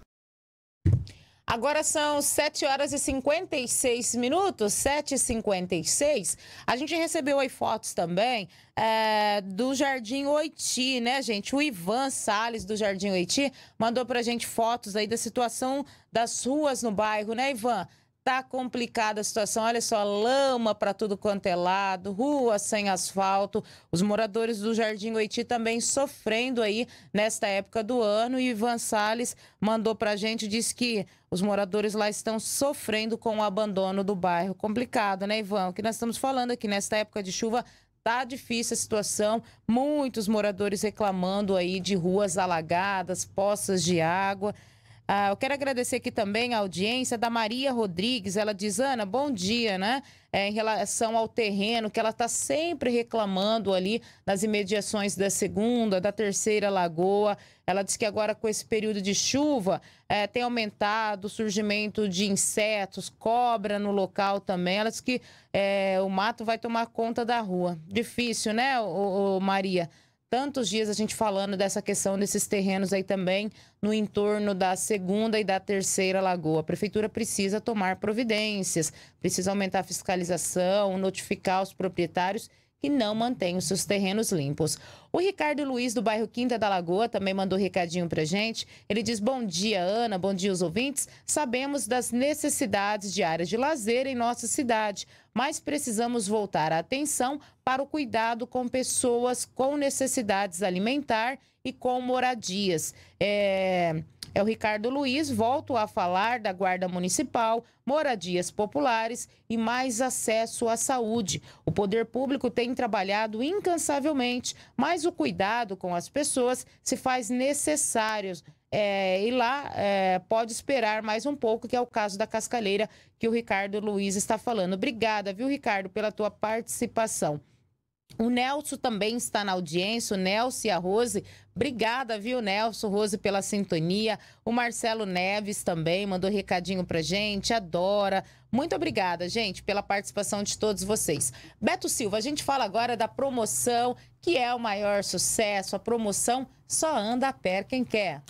Agora são 7 horas e 56 minutos, 7 e 56. A gente recebeu aí fotos também é, do Jardim Oiti, né, gente? O Ivan Sales do Jardim Oiti mandou pra gente fotos aí da situação das ruas no bairro, né, Ivan? Tá complicada a situação. Olha só, lama para tudo quanto é lado, rua sem asfalto. Os moradores do Jardim Oiti também sofrendo aí nesta época do ano. E Ivan Salles mandou para a gente, diz que os moradores lá estão sofrendo com o abandono do bairro. Complicado, né, Ivan? O que nós estamos falando aqui nesta época de chuva Tá difícil a situação, muitos moradores reclamando aí de ruas alagadas, poças de água. Ah, eu quero agradecer aqui também a audiência da Maria Rodrigues. Ela diz, Ana, bom dia, né? É, em relação ao terreno, que ela está sempre reclamando ali nas imediações da segunda, da terceira lagoa. Ela diz que agora, com esse período de chuva, é, tem aumentado o surgimento de insetos, cobra no local também. Ela diz que é, o mato vai tomar conta da rua. Difícil, né, ô, ô, Maria? tantos dias a gente falando dessa questão desses terrenos aí também no entorno da segunda e da terceira lagoa. A prefeitura precisa tomar providências, precisa aumentar a fiscalização, notificar os proprietários que não mantêm os seus terrenos limpos. O Ricardo Luiz, do bairro Quinta da Lagoa, também mandou um recadinho pra gente. Ele diz: Bom dia, Ana, bom dia os ouvintes. Sabemos das necessidades de áreas de lazer em nossa cidade, mas precisamos voltar a atenção para o cuidado com pessoas com necessidades alimentar e com moradias. É. É o Ricardo Luiz, volto a falar da Guarda Municipal, moradias populares e mais acesso à saúde. O poder público tem trabalhado incansavelmente, mas o cuidado com as pessoas se faz necessário. É, e lá é, pode esperar mais um pouco, que é o caso da cascaleira que o Ricardo Luiz está falando. Obrigada, viu, Ricardo, pela tua participação. O Nelson também está na audiência, o Nelson e a Rose. Obrigada, viu, Nelson, Rose, pela sintonia. O Marcelo Neves também mandou recadinho pra gente, adora. Muito obrigada, gente, pela participação de todos vocês. Beto Silva, a gente fala agora da promoção, que é o maior sucesso. A promoção só anda a pé quem quer.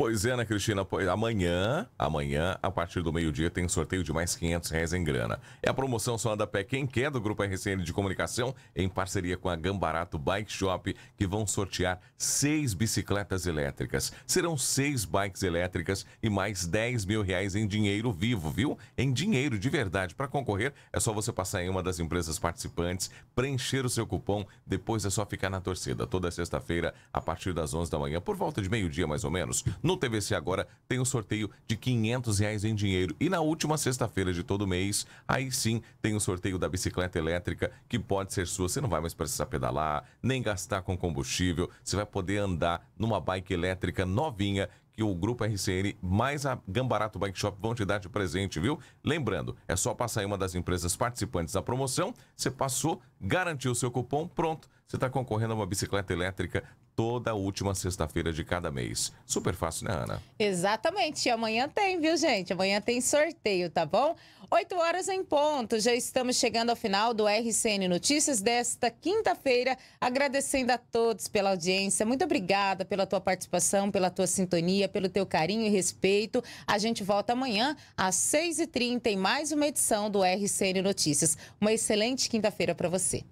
Pois é, Ana né, Cristina, amanhã, amanhã, a partir do meio-dia, tem sorteio de mais 500 reais em grana. É a promoção Só Anda Pé Quem Quer, do Grupo RCN de Comunicação, em parceria com a Gambarato Bike Shop, que vão sortear seis bicicletas elétricas. Serão seis bikes elétricas e mais 10 mil reais em dinheiro vivo, viu? Em dinheiro de verdade. Para concorrer, é só você passar em uma das empresas participantes, preencher o seu cupom, depois é só ficar na torcida. Toda sexta-feira, a partir das 11 da manhã, por volta de meio-dia mais ou menos, no TVC Agora tem o um sorteio de 500 reais em dinheiro. E na última sexta-feira de todo mês, aí sim tem o um sorteio da bicicleta elétrica, que pode ser sua. Você não vai mais precisar pedalar, nem gastar com combustível. Você vai poder andar numa bike elétrica novinha que o Grupo RCN mais a Gambarato Bike Shop vão te dar de presente, viu? Lembrando, é só passar em uma das empresas participantes da promoção, você passou, garantiu o seu cupom, pronto, você está concorrendo a uma bicicleta elétrica toda última sexta-feira de cada mês. Super fácil, né, Ana? Exatamente. Amanhã tem, viu, gente? Amanhã tem sorteio, tá bom? 8 horas em ponto. Já estamos chegando ao final do RCN Notícias desta quinta-feira. Agradecendo a todos pela audiência. Muito obrigada pela tua participação, pela tua sintonia, pelo teu carinho e respeito. A gente volta amanhã às 6h30 em mais uma edição do RCN Notícias. Uma excelente quinta-feira para você.